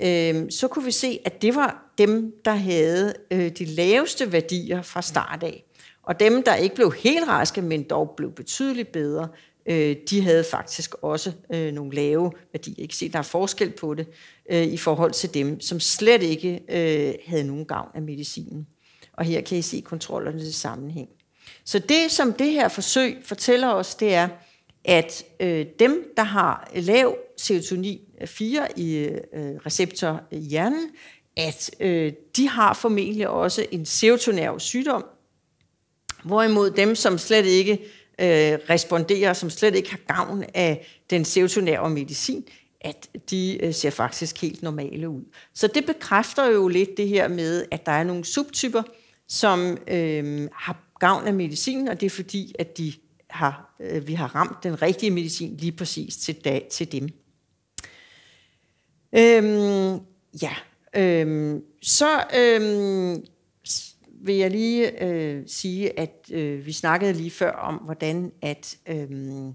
øh, så kunne vi se, at det var dem, der havde øh, de laveste værdier fra start af. Og dem, der ikke blev helt raske, men dog blev betydeligt bedre, øh, de havde faktisk også øh, nogle lave værdier. Ikke? se, der er forskel på det øh, i forhold til dem, som slet ikke øh, havde nogen gavn af medicinen. Og her kan I se kontrollerne i sammenhæng. Så det, som det her forsøg fortæller os, det er, at øh, dem, der har lav serotonin 4 i øh, receptor i hjernen, at øh, de har formentlig også en serotonerv sygdom, hvorimod dem, som slet ikke øh, responderer, som slet ikke har gavn af den serotonerve medicin, at de øh, ser faktisk helt normale ud. Så det bekræfter jo lidt det her med, at der er nogle subtyper, som øh, har gavn af medicinen, og det er fordi, at de har, øh, vi har ramt den rigtige medicin lige præcis til, da, til dem. Øhm, ja, Øhm, så øhm, vil jeg lige øh, sige, at øh, vi snakkede lige før om, hvordan at, øhm,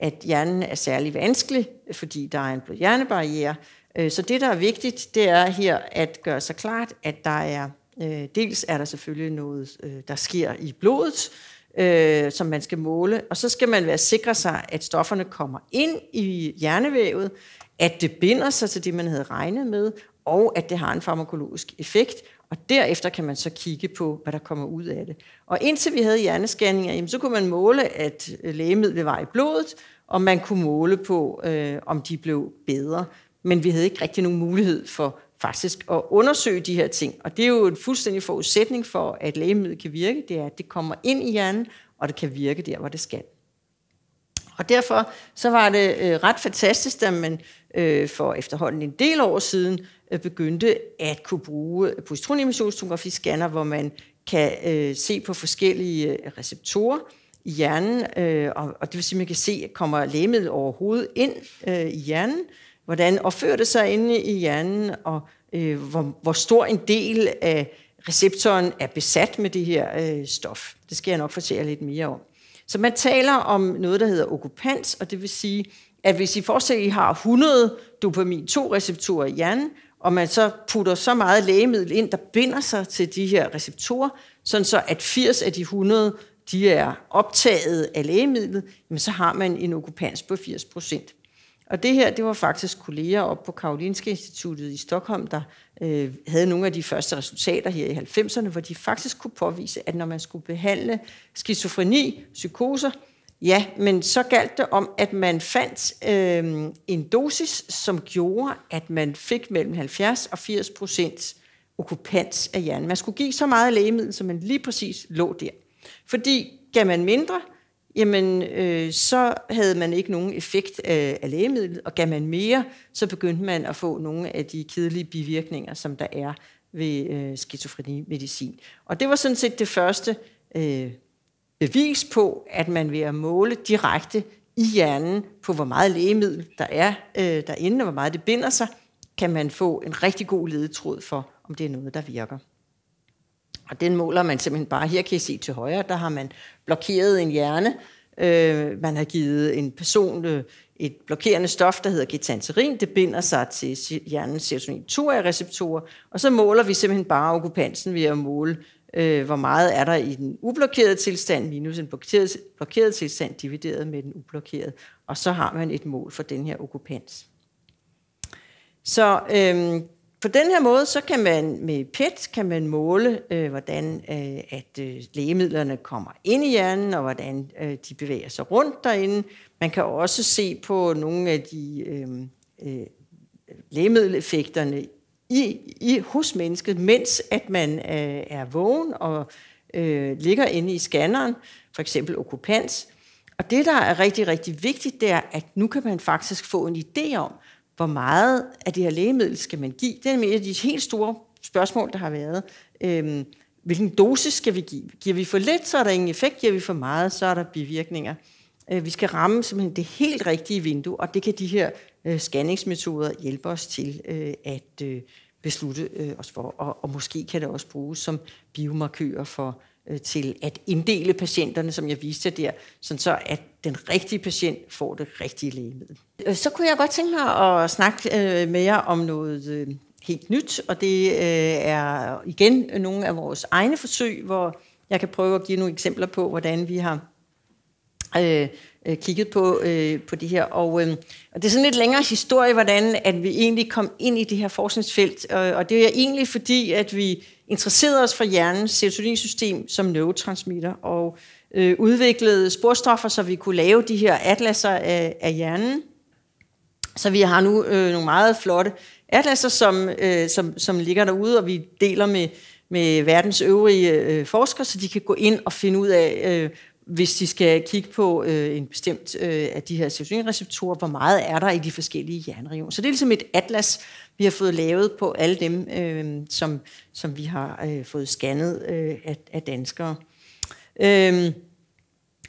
at hjernen er særlig vanskelig, fordi der er en blod-hjernebarriere. Øh, så det, der er vigtigt, det er her at gøre sig klart, at der er øh, dels er der selvfølgelig noget, øh, der sker i blodet, øh, som man skal måle, og så skal man være sikker sig, at stofferne kommer ind i hjernevævet, at det binder sig til det, man havde regnet med, og at det har en farmakologisk effekt, og derefter kan man så kigge på, hvad der kommer ud af det. Og indtil vi havde hjerneskanninger, jamen, så kunne man måle, at øh, lægemidlet var i blodet, og man kunne måle på, øh, om de blev bedre. Men vi havde ikke rigtig nogen mulighed for faktisk at undersøge de her ting. Og det er jo en fuldstændig forudsætning for, at lægemiddel kan virke, det er, at det kommer ind i hjernen, og det kan virke der, hvor det skal. Og derfor så var det øh, ret fantastisk, da man øh, for efterhånden en del år siden Øh, begyndte at kunne bruge positronemissionstomografi-scanner, hvor man kan øh, se på forskellige øh, receptorer i hjernen, øh, og, og det vil sige, at man kan se, kommer lægemidlet overhovedet ind øh, i hjernen, hvordan opfører det sig inde i hjernen, og øh, hvor, hvor stor en del af receptoren er besat med det her øh, stof. Det skal jeg nok fortælle lidt mere om. Så man taler om noget, der hedder okupans, og det vil sige, at hvis I forestiller, at I har 100 dopamin-2-receptorer i hjernen, og man så putter så meget lægemiddel ind, der binder sig til de her receptorer, sådan så at 80 af de 100 de er optaget af lægemidlet, jamen så har man en okupans på 80 procent. Og det her, det var faktisk kolleger op på Karolinska Instituttet i Stockholm, der øh, havde nogle af de første resultater her i 90'erne, hvor de faktisk kunne påvise, at når man skulle behandle skizofreni, psykoser, Ja, men så galt det om, at man fandt øh, en dosis, som gjorde, at man fik mellem 70 og 80 procent okupans af hjernen. Man skulle give så meget lægemiddel, som man lige præcis lå der. Fordi gav man mindre, jamen øh, så havde man ikke nogen effekt af, af lægemidlet, og gav man mere, så begyndte man at få nogle af de kedelige bivirkninger, som der er ved øh, skizofrenimedicin. Og det var sådan set det første øh, bevis på, at man ved at måle direkte i hjernen på, hvor meget lægemiddel der er øh, derinde, og hvor meget det binder sig, kan man få en rigtig god ledetråd for, om det er noget, der virker. Og den måler man simpelthen bare. Her kan I se til højre, der har man blokeret en hjerne. Øh, man har givet en person øh, et blokerende stof, der hedder getanserin. Det binder sig til hjernens serotonin 2-receptorer. Og så måler vi simpelthen bare okkupansen ved at måle øh, hvor meget er der i den ublokerede tilstand minus en blokeret, blokeret tilstand divideret med den ublokerede. Og så har man et mål for den her okkupans. Så øh, på den her måde, så kan man med PET kan man måle, øh, hvordan øh, at øh, lægemidlerne kommer ind i hjernen, og hvordan øh, de bevæger sig rundt derinde. Man kan også se på nogle af de øh, øh, lægemiddeleffekterne i, i hos mennesket, mens at man øh, er vågen og øh, ligger inde i scanneren, for eksempel okupans. Og det, der er rigtig, rigtig vigtigt, det er, at nu kan man faktisk få en idé om, hvor meget af det her lægemiddel skal man give. Det er et af de helt store spørgsmål, der har været. Øhm, hvilken dosis skal vi give? Giver vi for lidt, så er der ingen effekt. Giver vi for meget, så er der bivirkninger. Øh, vi skal ramme simpelthen det helt rigtige vindue, og det kan de her øh, scanningsmetoder hjælpe os til øh, at beslutte os for. Og, og måske kan det også bruges som biomarkører for til at inddele patienterne, som jeg viste der, sådan så at den rigtige patient får det rigtige lægemiddel. Så kunne jeg godt tænke mig at snakke øh, mere om noget helt nyt, og det er igen nogle af vores egne forsøg, hvor jeg kan prøve at give nogle eksempler på, hvordan vi har Øh, øh, kigget på, øh, på det her. Og, øh, og det er sådan lidt længere historie, hvordan at vi egentlig kom ind i det her forskningsfelt. Og, og det er egentlig fordi, at vi interesserede os for hjernens serotoninsystem som neurotransmitter, og øh, udviklede sporstoffer, så vi kunne lave de her atlasser af, af hjernen. Så vi har nu øh, nogle meget flotte atlasser, som, øh, som, som ligger derude, og vi deler med, med verdens øvrige øh, forskere, så de kan gå ind og finde ud af, øh, hvis de skal kigge på øh, en bestemt øh, af de her serotoninreceptorer, hvor meget er der i de forskellige hjerneregioner. Så det er ligesom et atlas, vi har fået lavet på alle dem, øh, som, som vi har øh, fået scannet øh, af, af danskere. Øh,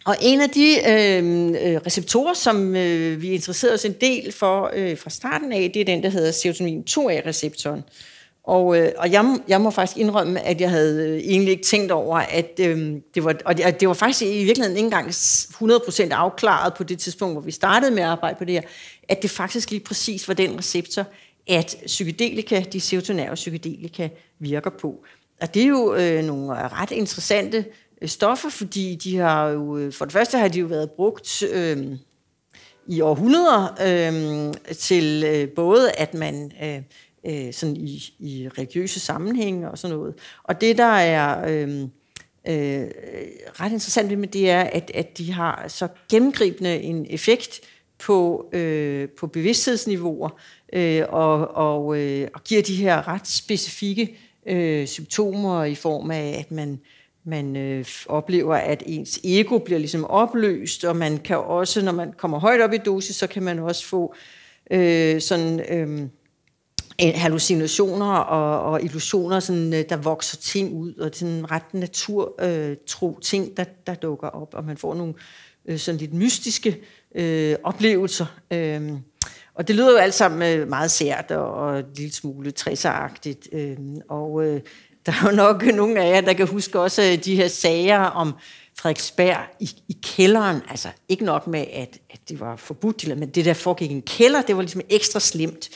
og en af de øh, øh receptorer, som øh, vi interesserede os en del for øh, fra starten af, det er den, der hedder serotonin 2A-receptoren. Øh, og, øh, og jeg, jeg må faktisk indrømme, at jeg havde øh, egentlig ikke tænkt over, at øh, det var, og det, at det var faktisk i virkeligheden ikke engang 100% afklaret på det tidspunkt, hvor vi startede med at arbejde på det her, at det faktisk lige præcis var den receptor, at psykedelika, de serotonære psykedelika, virker på. Og det er jo øh, nogle ret interessante øh, stoffer, fordi de har jo, øh, for det første har de jo været brugt øh, i århundreder øh, til øh, både, at man øh, øh, sådan i, i religiøse sammenhænge og sådan noget. Og det, der er øh, øh, ret interessant ved med det, er, at, at de har så gennemgribende en effekt på, øh, på bevidsthedsniveauer øh, og, og, øh, og giver de her ret specifikke øh, symptomer i form af, at man man øh, oplever, at ens ego bliver ligesom opløst, og man kan også, når man kommer højt op i dosis, så kan man også få øh, sådan... Øh, hallucinationer og, og illusioner, sådan, øh, der vokser ting ud, og sådan ret naturtro øh, ting, der, der dukker op, og man får nogle øh, sådan lidt mystiske øh, oplevelser. Øh, og det lyder jo alt sammen øh, meget sært og, og en lille smule træsagtigt. øh, og øh, der er jo nok [LAUGHS] nogle af jer, der kan huske også øh, de her sager om Frederiksberg i, i kælderen. Altså ikke nok med, at, at det var forbudt, men det der foregik i en kælder, det var ligesom ekstra slemt.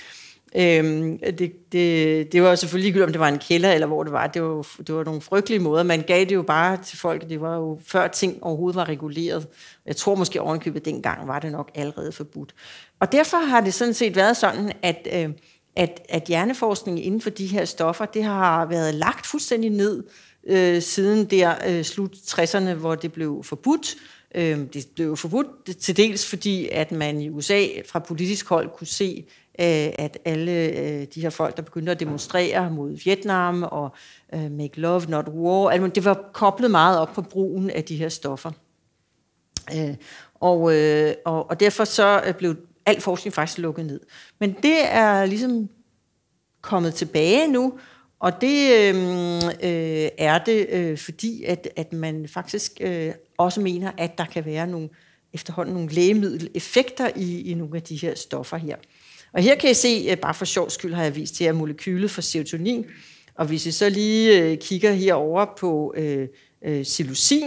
Øhm, det, det, det var selvfølgelig ikke, om det var en kælder eller hvor det var. Det var, det var nogle frygtelige måder. Man gav det jo bare til folk. Det var jo før ting overhovedet var reguleret. Jeg tror måske ovenkøbet dengang var det nok allerede forbudt. Og derfor har det sådan set været sådan, at... Øh, at, at hjerneforskning inden for de her stoffer, det har været lagt fuldstændig ned øh, siden der øh, slut 60'erne, hvor det blev forbudt. Øh, det blev forbudt til dels fordi, at man i USA fra politisk hold kunne se, Øh, at alle øh, de her folk, der begyndte at demonstrere mod Vietnam og øh, Make Love, Not War, det var koblet meget op på brugen af de her stoffer. Og, og, og derfor så blev al forskning faktisk lukket ned. Men det er ligesom kommet tilbage nu, og det øh, er det, øh, fordi at, at man faktisk øh, også mener, at der kan være nogle efterhånden nogle lægemiddeleffekter i, i nogle af de her stoffer her. Og her kan I se, bare for sjov skyld har jeg vist her molekylet for serotonin. Og hvis I så lige øh, kigger herover på øh, øh, øh, øh, så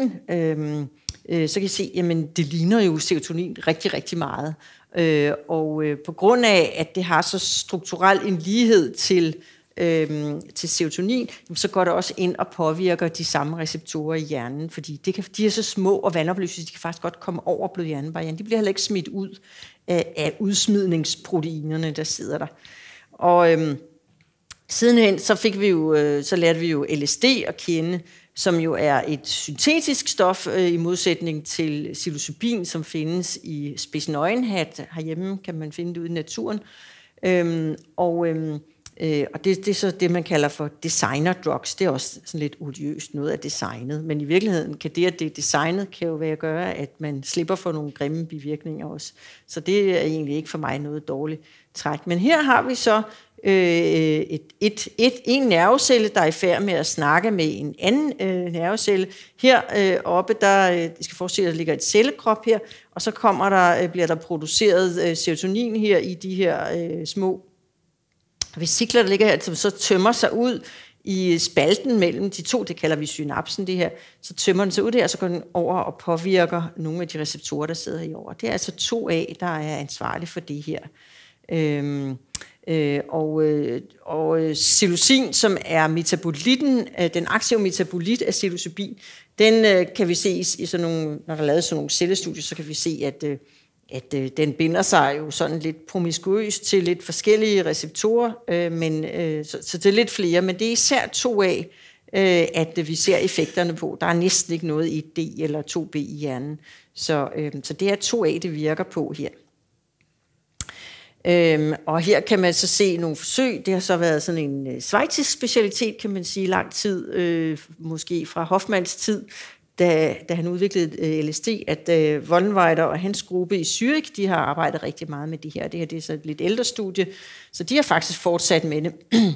kan I se, jamen det ligner jo serotonin rigtig, rigtig meget. Øh, og øh, på grund af, at det har så strukturel en lighed til øh, til serotonin, så går det også ind og påvirker de samme receptorer i hjernen, fordi det kan, de er så små og vandopløselige, de kan faktisk godt komme over blodhjernebarrieren. De bliver heller ikke smidt ud af, af udsmidningsproteinerne, der sidder der. Og øh, sidenhen så fik vi jo, øh, så lærte vi jo LSD at kende, som jo er et syntetisk stof øh, i modsætning til psilocybin, som findes i spidsnøgenhat Herhjemme kan man finde det ude i naturen. Øhm, og øhm, Øh, og det, det er så det, man kalder for designer drugs. Det er også sådan lidt odiøst noget af designet. Men i virkeligheden kan det, at det er designet, kan jo være at gøre, at man slipper for nogle grimme bivirkninger også. Så det er egentlig ikke for mig noget dårligt træk. Men her har vi så øh, et, et, et, en nervecelle, der er i færd med at snakke med en anden øh, nervecelle. Her øh, oppe, der øh, skal forestille, at der ligger et cellekrop her, og så kommer der, øh, bliver der produceret øh, serotonin her i de her øh, små Vesikler, der ligger her, som så tømmer sig ud i spalten mellem de to, det kalder vi synapsen det her, så tømmer den sig ud der, og så går den over og påvirker nogle af de receptorer, der sidder herovre. Det er altså to a der er ansvarlige for det her. Øhm, øh, og, øh, og øh, psilocin, som er metabolitten, øh, den aktive metabolit af psilocybin, den øh, kan vi se i, i sådan nogle, når der er lavet sådan nogle cellestudier, så kan vi se, at øh, at øh, den binder sig jo sådan lidt promiskuøst til lidt forskellige receptorer, øh, men, øh, så, så til lidt flere, men det er især 2A, øh, at vi ser effekterne på. Der er næsten ikke noget i D eller 2B i hjernen. Så, øh, så det er 2A, det virker på her. Øhm, og her kan man så se nogle forsøg. Det har så været sådan en øh, svejtisk specialitet, kan man sige, lang tid, øh, måske fra Hoffmanns tid, da, da han udviklede øh, LSD, at øh, uh, Vollenweider og hans gruppe i Zürich, de har arbejdet rigtig meget med det her. Det her det er så et lidt ældre studie, så de har faktisk fortsat med det [CLEARS THROAT]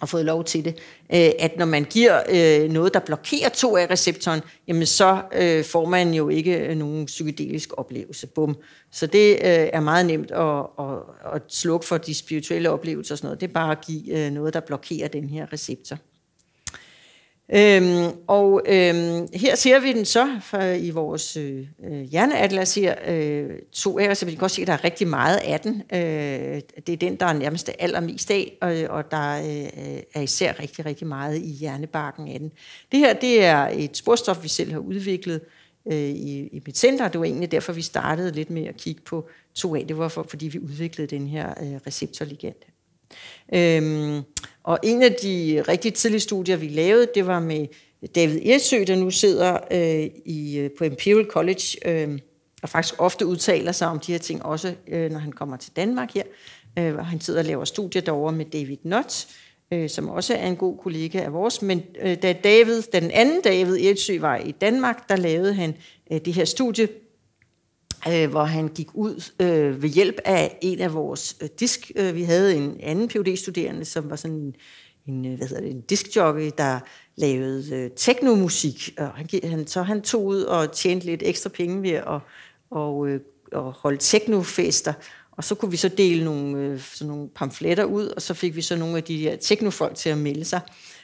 og fået lov til det, øh, at når man giver øh, noget, der blokerer 2A-receptoren, jamen så får man jo ikke nogen psykedelisk oplevelse. Bum. Så det er meget nemt at, slukke for de spirituelle oplevelser og sådan noget. Det er bare at give noget, der blokerer den her receptor. Øhm, og øhm, her ser vi den så for, i vores øh, øh hjerneatlas her, øh, to af så vi kan godt se, at der er rigtig meget af den. Øh, det er den, der er nærmest allermest af, og, og der øh, er især rigtig, rigtig meget i hjernebarken af den. Det her, det er et sporstof, vi selv har udviklet øh, i, i mit center. Det var egentlig derfor, vi startede lidt med at kigge på 2A. Det var for, fordi vi udviklede den her øh, receptorligant. Øhm, og en af de rigtig tidlige studier, vi lavede, det var med David Ersø, der nu sidder øh, i, øh, på Imperial College, øh, og faktisk ofte udtaler sig om de her ting, også øh, når han kommer til Danmark her. Øh, han sidder og laver studier derovre med David Nott, øh, som også er en god kollega af vores. Men øh, da David, da den anden David Ersø var i Danmark, der lavede han øh, det her studie øh, hvor han gik ud øh, ved hjælp af en af vores øh, disk. Øh, vi havde en anden phd studerende som var sådan en, en, øh, hvad hedder det, en diskjockey, der lavede øh, teknomusik. Og han, han, så han tog ud og tjente lidt ekstra penge ved at og, øh, og holde teknofester. Og så kunne vi så dele nogle, øh, sådan nogle pamfletter ud, og så fik vi så nogle af de der teknofolk til at melde sig.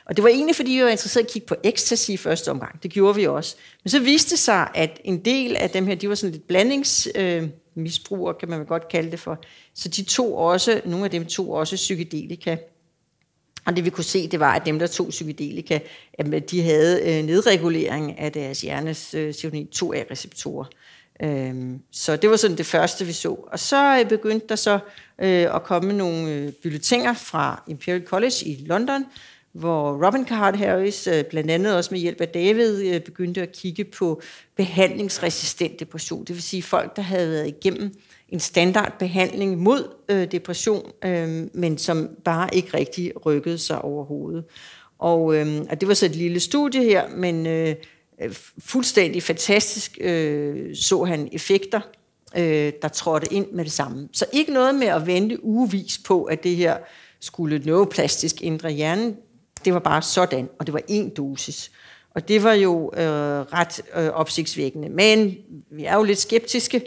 Og det var egentlig, fordi vi var interesseret i at kigge på ecstasy i første omgang. Det gjorde vi også. Men så viste det sig, at en del af dem her, de var sådan lidt blandingsmisbrugere, øh, kan man vel godt kalde det for. Så de tog også, nogle af dem tog også psykedelika. Og det vi kunne se, det var, at dem, der tog psykedelika, at de havde øh, nedregulering af deres hjernes øh, serotonin 2A-receptorer. Øhm, så det var sådan det første, vi så. Og så øh, begyndte der så øh, at komme nogle øh, bulletiner fra Imperial College i London, hvor Robin Card Harris, øh, blandt andet også med hjælp af David, øh, begyndte at kigge på behandlingsresistent depression, det vil sige folk, der havde været igennem en standardbehandling mod øh, depression, øhm, men som bare ikke rigtig rykkede sig overhovedet. Og, øhm, og det var så et lille studie her, men fuldstændig fantastisk så han effekter, der trådte ind med det samme. Så ikke noget med at vente ugevis på, at det her skulle neuroplastisk ændre hjernen det var bare sådan, og det var én dosis. Og det var jo øh, ret øh, opsigtsvækkende. Men vi er jo lidt skeptiske.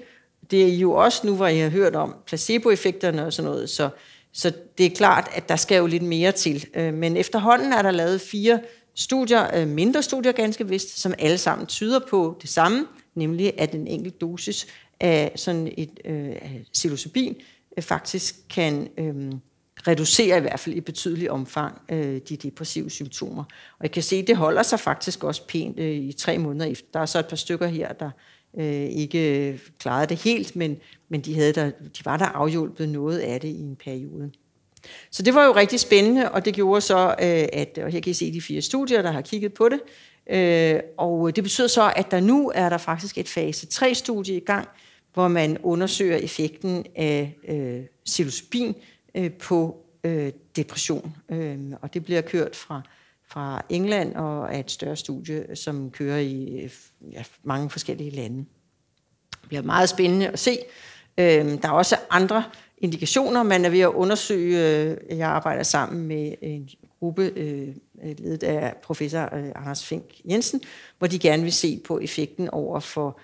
Det er jo også nu, hvor jeg har hørt om placeboeffekterne og sådan noget, så, så det er klart, at der skal jo lidt mere til. Øh, men efterhånden er der lavet fire studier, øh, mindre studier ganske vist, som alle sammen tyder på det samme, nemlig at en enkelt dosis af sådan et øh, psilocybin øh, faktisk kan... Øh, reducerer i hvert fald i betydelig omfang øh, de depressive symptomer. Og jeg kan se, at det holder sig faktisk også pænt øh, i tre måneder efter. Der er så et par stykker her, der øh, ikke øh, klarede det helt, men, men de, havde der, de var der afhjulpet noget af det i en periode. Så det var jo rigtig spændende, og det gjorde så, øh, at, og her kan I se de fire studier, der har kigget på det, øh, og det betyder så, at der nu er der faktisk et fase 3-studie i gang, hvor man undersøger effekten af øh, psilocybin Øh, på øh, depression. Øh, og det bliver kørt fra, fra England og er et større studie, som kører i ja, mange forskellige lande. Det bliver meget spændende at se. der er også andre indikationer, man er ved at undersøge. jeg arbejder sammen med en gruppe ledet af professor Anders Fink Jensen, hvor de gerne vil se på effekten over for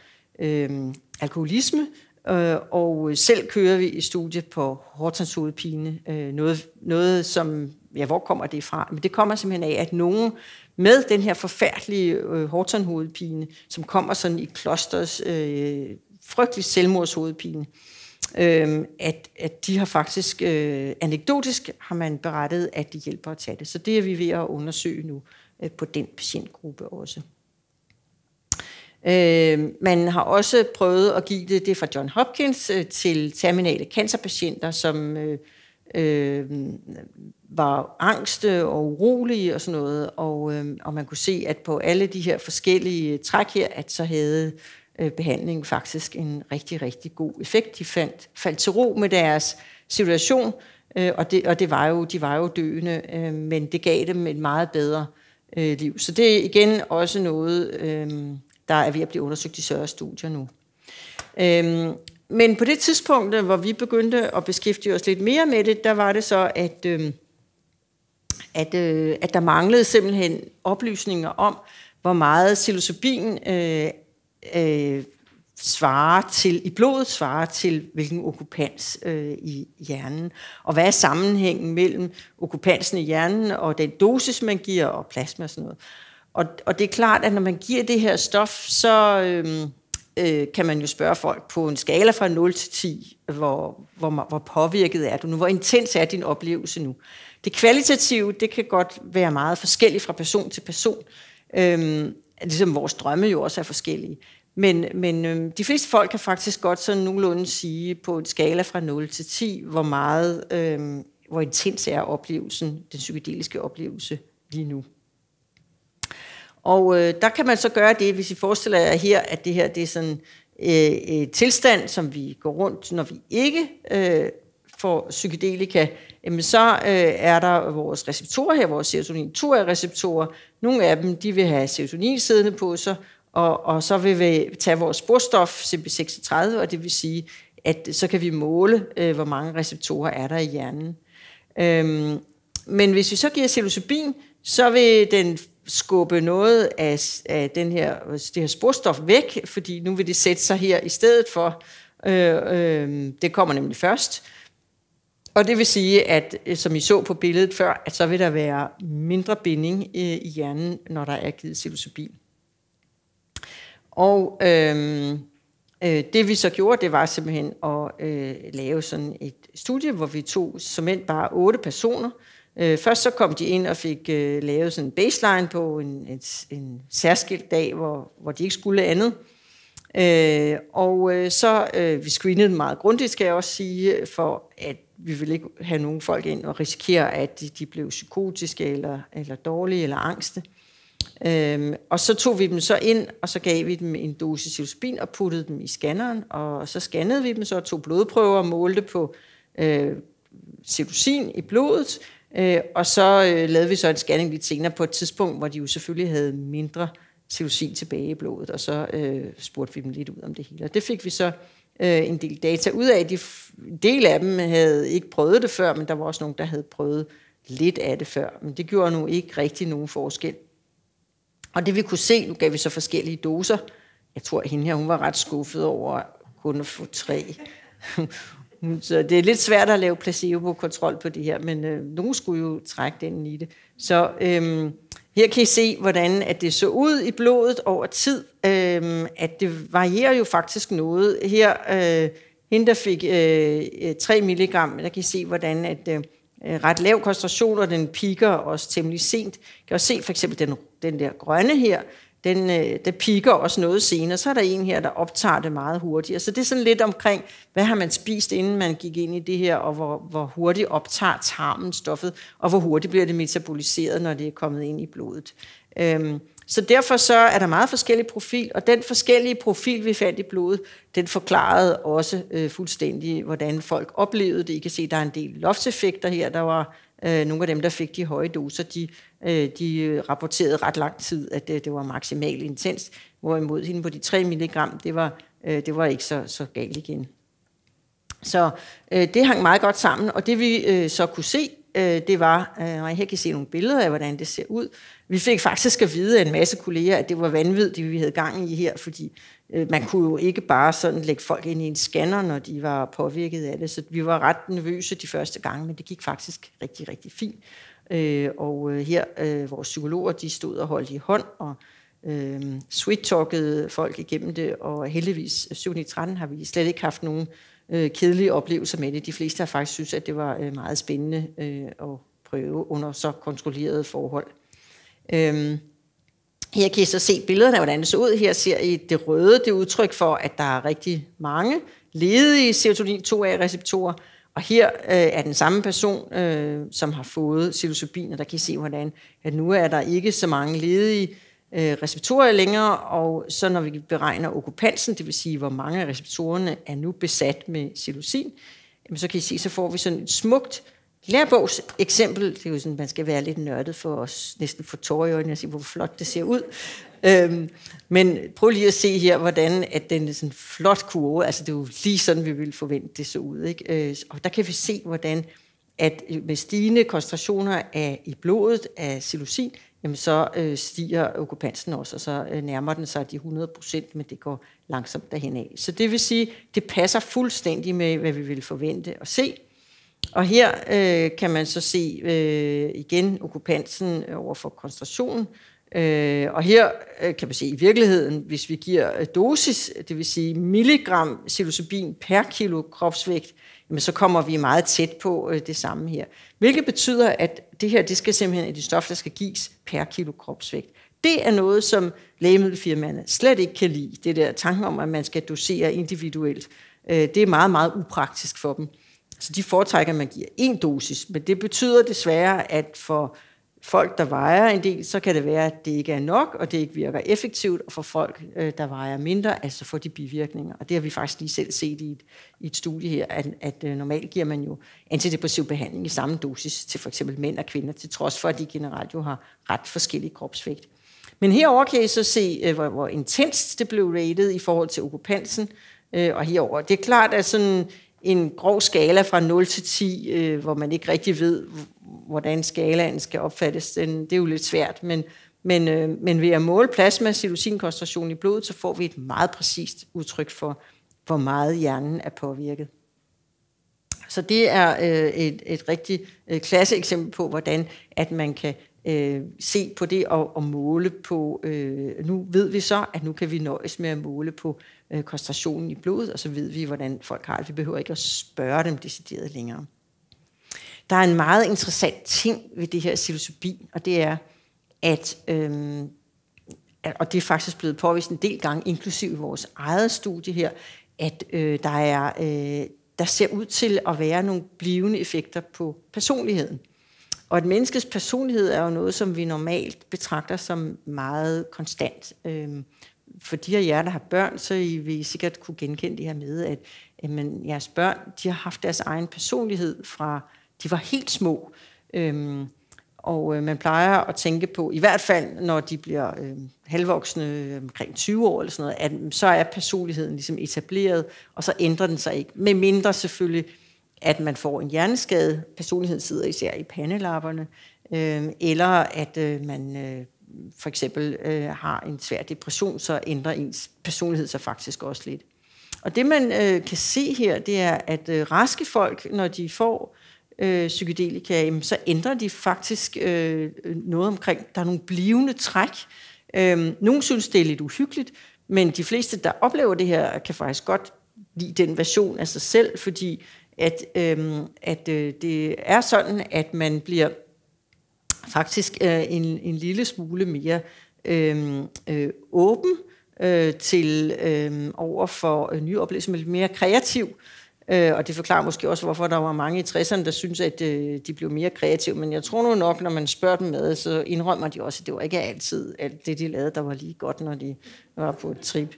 alkoholisme, Øh, og selv kører vi i studie på Hortons Hovedpine. Øh, noget, noget, som... Ja, hvor kommer det fra? Men det kommer simpelthen af, at nogen med den her forfærdelige øh, Horton-hovedpine, som kommer sådan i klosters øh, frygtelig selvmordshovedpine, øh, at, at de har faktisk, øh, anekdotisk har man berettet, at de hjælper at tage det. Så det er vi ved at undersøge nu øh, på den patientgruppe også. Øh, man har også prøvet at give det, det fra John Hopkins, øh, til terminale cancerpatienter, som øh, øh, var angste og urolige og sådan noget. Og, øh, og man kunne se, at på alle de her forskellige øh, træk her, at så havde øh, behandlingen faktisk en rigtig, rigtig god effekt. De fandt, faldt til ro med deres situation, øh, og, det, og det var jo, de var jo døende, øh, men det gav dem et meget bedre øh, liv. Så det er igen også noget... Øh, der er ved at blive undersøgt i større studier nu. Øhm, men på det tidspunkt, hvor vi begyndte at beskæftige os lidt mere med det, der var det så, at, øh, at, øh, at der manglede simpelthen oplysninger om, hvor meget psilocybin øh, øh, svarer til, i blodet svarer til, hvilken okupans øh, i hjernen. Og hvad er sammenhængen mellem okupansen i hjernen og den dosis, man giver, og plasma og sådan noget. Og, og det er klart, at når man giver det her stof, så øh, øh, kan man jo spørge folk på en skala fra 0 til 10, hvor, hvor, hvor påvirket er du nu, hvor intens er din oplevelse nu. Det kvalitative, det kan godt være meget forskelligt fra person til person, øh, ligesom vores drømme jo også er forskellige. Men, men øh, de fleste folk kan faktisk godt sådan nogenlunde sige på en skala fra 0 til 10, hvor meget, øh, hvor intens er oplevelsen, den psykedeliske oplevelse lige nu. Og øh, der kan man så gøre det, hvis I forestiller jer her, at det her det er sådan øh, tilstand, som vi går rundt, når vi ikke øh, får psykedelika, jamen så øh, er der vores receptorer her, vores serotonin-2-receptorer. Nogle af dem, de vil have serotonin siddende på sig, og, og så vil vi tage vores sporstof, CB36, og det vil sige, at så kan vi måle, øh, hvor mange receptorer er der i hjernen. Øhm, men hvis vi så giver psilocybin, så vil den skubbe noget af, af den her, det her sporstof væk, fordi nu vil det sætte sig her i stedet for. Øh, øh, det kommer nemlig først. Og det vil sige, at øh, som I så på billedet før, at så vil der være mindre binding øh, i hjernen, når der er givet psilocybin. Og øh, øh, det vi så gjorde, det var simpelthen at øh, lave sådan et studie, hvor vi tog som bare otte personer, øh, Øh, først så kom de ind og fik øh, lavet sådan en baseline på en, en, en særskilt dag, hvor, hvor de ikke skulle andet. Øh, og øh, så øh, vi screenede dem meget grundigt, skal jeg også sige, for at vi ville ikke have nogen folk ind og risikere, at de, de blev psykotiske eller, eller dårlige eller angste. Øhm, og så tog vi dem så ind, og så gav vi dem en dose psilocybin og puttede dem i scanneren, og så scannede vi dem så og tog blodprøver og målte på øh, psilocin i blodet, Øh, og så øh, lavede vi så en scanning lidt senere på et tidspunkt, hvor de jo selvfølgelig havde mindre psilocin tilbage i blodet, og så øh, spurgte vi dem lidt ud om det hele. Og det fik vi så øh, en del data ud af. De del af dem havde ikke prøvet det før, men der var også nogen, der havde prøvet lidt af det før. Men det gjorde nu ikke rigtig nogen forskel. Og det vi kunne se, nu gav vi så forskellige doser. Jeg tror, at hende her, hun var ret skuffet over kun at få tre. Så det er lidt svært at lave placebo-kontrol på det her, men øh, nogen skulle jo trække den i det. Så øh, her kan I se, hvordan at det så ud i blodet over tid. Øh, at det varierer jo faktisk noget. Her, øh, hende der fik øh, 3 mg, der kan I se, hvordan at... Øh, ret lav koncentration, og den piker også temmelig sent. kan også se for eksempel den, den der grønne her, den, øh, der piker også noget senere. Så er der en her, der optager det meget hurtigere. Så altså, det er sådan lidt omkring, hvad har man spist, inden man gik ind i det her, og hvor, hvor hurtigt optager tarmen stoffet, og hvor hurtigt bliver det metaboliseret, når det er kommet ind i blodet. Øhm, så derfor så er der meget forskellige profil, og den forskellige profil, vi fandt i blodet, den forklarede også øh, fuldstændig, hvordan folk oplevede det. I kan se, der er en del lofteffekter her. Der var Øh, nogle af dem, der fik de høje doser, de, øh, de rapporterede ret lang tid, at det, øh, det var maksimalt intens, hvorimod hende på de 3 mg, det var, øh, det var ikke så, så galt igen. Så øh, det hang meget godt sammen, og det vi øh, så kunne se, øh, det var, øh, og her kan I se nogle billeder af, hvordan det ser ud. Vi fik faktisk at vide af en masse kolleger, at det var vanvittigt, det vi havde gang i her, fordi Øh, man kunne jo ikke bare sådan lægge folk ind i en scanner, når de var påvirket af det, så vi var ret nervøse de første gange, men det gik faktisk rigtig, rigtig fint. Øh, og øh, her, vores psykologer, de stod og holdt i hånd, og sweet-talkede folk igennem det, og heldigvis 7 13 har vi slet ikke haft nogen kedelige oplevelser med det. De fleste har faktisk synes, at det var meget spændende at prøve under så kontrollerede forhold. Her kan I så se billederne hvordan det så ud. Her ser I det røde, det udtryk for, at der er rigtig mange ledige serotonin 2A-receptorer. Og her øh, er den samme person, øh, som har fået psilocybin, og der kan I se, hvordan at nu er der ikke så mange ledige øh, receptorer længere, og så når vi beregner okupansen, det vil sige, hvor mange af receptorerne er nu besat med psilocin, så kan I se, så får vi sådan et smukt lærebogs eksempel, det er jo sådan, man skal være lidt nørdet for os, næsten for tårer i øjnene og sige, hvor flot det ser ud. Øhm, men prøv lige at se her, hvordan at den er sådan flot kurve, altså det er jo lige sådan, vi ville forvente det så ud. Ikke? Øh, og der kan vi se, hvordan at øh, med stigende koncentrationer af, i blodet af psilocin, jamen så øh, stiger okupansen også, og så øh, nærmer den sig de 100 procent, men det går langsomt derhen af. Så det vil sige, det passer fuldstændig med, hvad vi ville forvente at se. Og her øh, kan man så se øh, igen okkupansen øh, over for koncentrationen. Øh, og her øh, kan man se i virkeligheden, hvis vi giver øh, dosis, det vil sige milligram psilocybin per kilo kropsvægt, jamen så kommer vi meget tæt på øh, det samme her. Hvilket betyder, at det her det skal simpelthen er de stof, der skal gives per kilo kropsvægt. Det er noget, som lægemiddelfirmaerne slet ikke kan lide. Det der tanken om, at man skal dosere individuelt. Øh, det er meget, meget upraktisk for dem. Så de foretrækker, at man giver én dosis, men det betyder desværre, at for folk, der vejer en del, så kan det være, at det ikke er nok, og det ikke virker effektivt, og for folk, øh, der vejer mindre, altså får de bivirkninger. Og det har vi faktisk lige selv set i et, i et studie her, at, at øh, normalt giver man jo antidepressiv behandling i samme dosis til for eksempel mænd og kvinder, til trods for, at de generelt jo har ret forskellig kropsvægt. Men herover kan I så se, øh, hvor, hvor intenst det blev rated i forhold til okupansen, og herover. Det er klart, at sådan en grov skala fra 0 til 10, øh, hvor man ikke rigtig ved, hvordan skalaen skal opfattes. Den, det er jo lidt svært, men, men, øh, men ved at måle plasma i blodet, så får vi et meget præcist udtryk for, hvor meget hjernen er påvirket. Så det er øh, et, et rigtig øh, klasseeksempel på, hvordan at man kan øh, se på det og, og måle på. Øh, nu ved vi så, at nu kan vi nøjes med at måle på øh, koncentrationen i blodet, og så ved vi, hvordan folk har det. Vi behøver ikke at spørge dem decideret længere. Der er en meget interessant ting ved det her psilocybin, og det er, at, øh, og det er faktisk blevet påvist en del gange, inklusive vores eget studie her, at øh, der, er, øh, der ser ud til at være nogle blivende effekter på personligheden. Og et menneskes personlighed er jo noget, som vi normalt betragter som meget konstant. Øh, for de af jer, der har børn, så I vil I sikkert kunne genkende det her med, at jamen, jeres børn, de har haft deres egen personlighed fra de var helt små. Øhm, og øh, man plejer at tænke på, i hvert fald når de bliver øh, halvvoksne omkring 20 år eller sådan noget, at så er personligheden ligesom etableret, og så ændrer den sig ikke. Med mindre selvfølgelig, at man får en hjerneskade, personligheden sidder især i pandelapperne, øh, eller at øh, man øh, for eksempel øh, har en svær depression, så ændrer ens personlighed sig faktisk også lidt. Og det man øh, kan se her, det er, at øh, raske folk, når de får øh, psykedelika, jamen, så ændrer de faktisk øh, øh noget omkring, der er nogle blivende træk. Øh, nogle synes, det er lidt uhyggeligt, men de fleste, der oplever det her, kan faktisk godt lide den version af sig selv, fordi at, øh, at øh, det er sådan, at man bliver faktisk er øh, en, en lille smule mere øh, øh, åben øh, til øh, over for øh, nye oplevelser, lidt mere kreativ. Øh, og det forklarer måske også, hvorfor der var mange i 60'erne, der synes at øh, de blev mere kreative. Men jeg tror nu nok, når man spørger dem med, så indrømmer de også, at det var ikke altid alt det, de lavede, der var lige godt, når de var på et trip.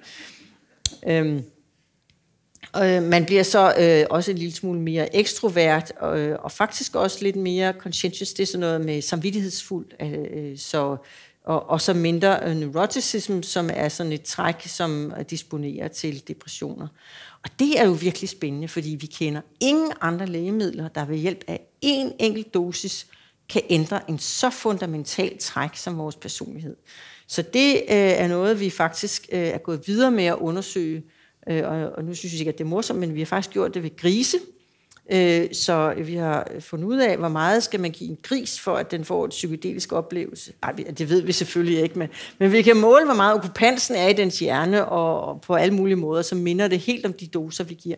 Øh, Øh, man bliver så øh, også en lille smule mere ekstrovert, øh, og faktisk også lidt mere conscientious. Det er sådan noget med samvittighedsfuld. Øh, øh, så og, og så mindre øh, neuroticism, som er sådan et træk, som disponerer til depressioner. Og det er jo virkelig spændende, fordi vi kender ingen andre lægemidler, der ved hjælp af en enkelt dosis kan ændre en så fundamental træk som vores personlighed. Så det øh, er noget, vi faktisk øh, er gået videre med at undersøge, Øh, og, og nu synes jeg ikke, at det er morsomt, men vi har faktisk gjort det ved grise. Øh, så vi har fundet ud af, hvor meget skal man give en gris, for at den får en psykedelisk oplevelse. Nej, det ved vi selvfølgelig ikke, men, men vi kan måle, hvor meget okupansen er i dens hjerne, og, og på alle mulige måder, så minder det helt om de doser, vi giver.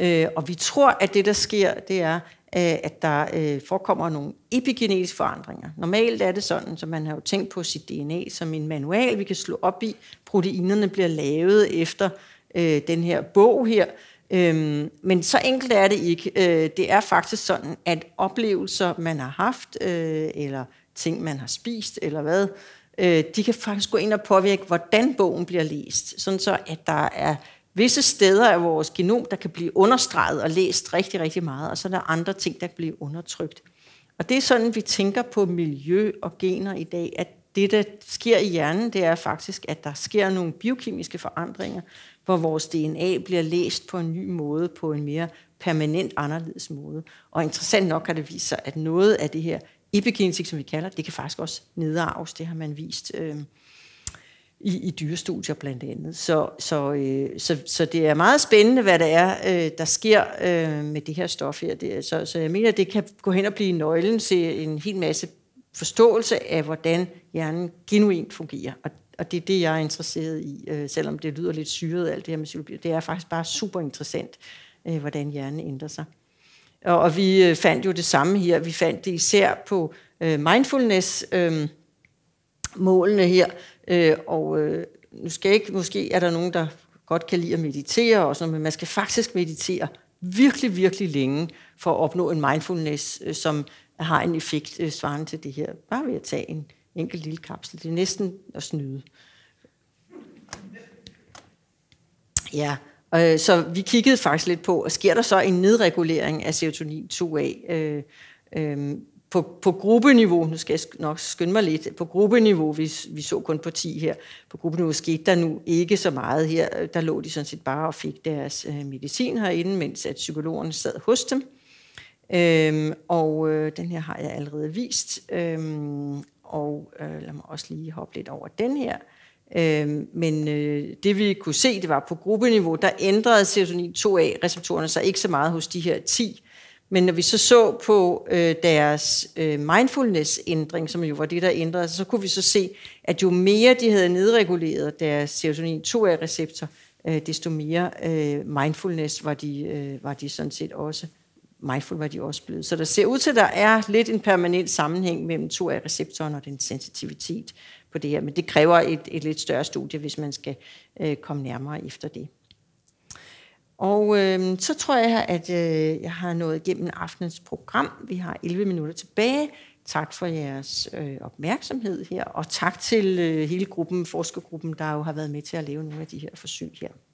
Øh, og vi tror, at det, der sker, det er, øh, at der øh, forekommer nogle epigenetiske forandringer. Normalt er det sådan, så man har jo tænkt på sit DNA som en manual, vi kan slå op i. Proteinerne bliver lavet efter øh, den her bog her. Øhm, men så enkelt er det ikke. Øh, det er faktisk sådan, at oplevelser, man har haft, øh, eller ting, man har spist, eller hvad, øh, de kan faktisk gå ind og påvirke, hvordan bogen bliver læst. Sådan så, at der er visse steder af vores genom, der kan blive understreget og læst rigtig, rigtig meget, og så er der andre ting, der kan blive undertrykt. Og det er sådan, vi tænker på miljø og gener i dag, at det, der sker i hjernen, det er faktisk, at der sker nogle biokemiske forandringer, hvor vores DNA bliver læst på en ny måde, på en mere permanent anderledes måde. Og interessant nok har det vist sig, at noget af det her epigenetik, som vi kalder det, kan faktisk også nedarves. Det har man vist øh, i, i dyrestudier blandt andet. Så, så, øh, så, så det er meget spændende, hvad der er, øh, der sker øh, med det her stof her. Det, så, så jeg mener, det kan gå hen og blive nøglen til en hel masse forståelse af, hvordan hjernen genuint fungerer. Og og det er det, jeg er interesseret i, øh, selvom det lyder lidt syret, alt det her med psykologi. Det er faktisk bare super interessant, øh, hvordan hjernen ændrer sig. Og, og vi øh, fandt jo det samme her. Vi fandt det især på øh, mindfulness. Øh, målene her, øh, og øh, nu skal jeg ikke, måske er der nogen, der godt kan lide at meditere og sådan men man skal faktisk meditere virkelig, virkelig længe for at opnå en mindfulness, øh, som har en effekt øh, svarende til det her. Bare ved at tage en enkelt lille kapsel. Det er næsten at snyde. Ja, øh, så vi kiggede faktisk lidt på, og sker der så en nedregulering af serotonin 2A øh, øh, på, på gruppeniveau, nu skal jeg nok skynde mig lidt, på gruppeniveau, vi, vi så kun på 10 her, på gruppeniveau skete der nu ikke så meget her. Der lå de sådan set bare og fik deres øh, medicin herinde, mens at psykologerne sad hos dem. Øhm, og øh, den her har jeg allerede vist. Øhm, og øh, lad mig også lige hoppe lidt over den her. Øh, men øh, det vi kunne se, det var på gruppeniveau, der ændrede serotonin 2A-receptorerne sig ikke så meget hos de her 10. Men når vi så så på øh, deres øh, mindfulness-ændring, som jo var det, der ændrede sig, så kunne vi så se, at jo mere de havde nedreguleret deres serotonin 2A-receptor, øh, desto mere øh, mindfulness var de, øh, var de sådan set også mindful var de også blevet. Så der ser ud til, at der er lidt en permanent sammenhæng mellem to af receptoren og den sensitivitet på det her, men det kræver et, et lidt større studie, hvis man skal øh, komme nærmere efter det. Og øh, så tror jeg, at øh, jeg har nået igennem aftenens program. Vi har 11 minutter tilbage. Tak for jeres øh, opmærksomhed her, og tak til øh, hele gruppen, forskergruppen, der jo har været med til at lave nogle af de her forsøg her.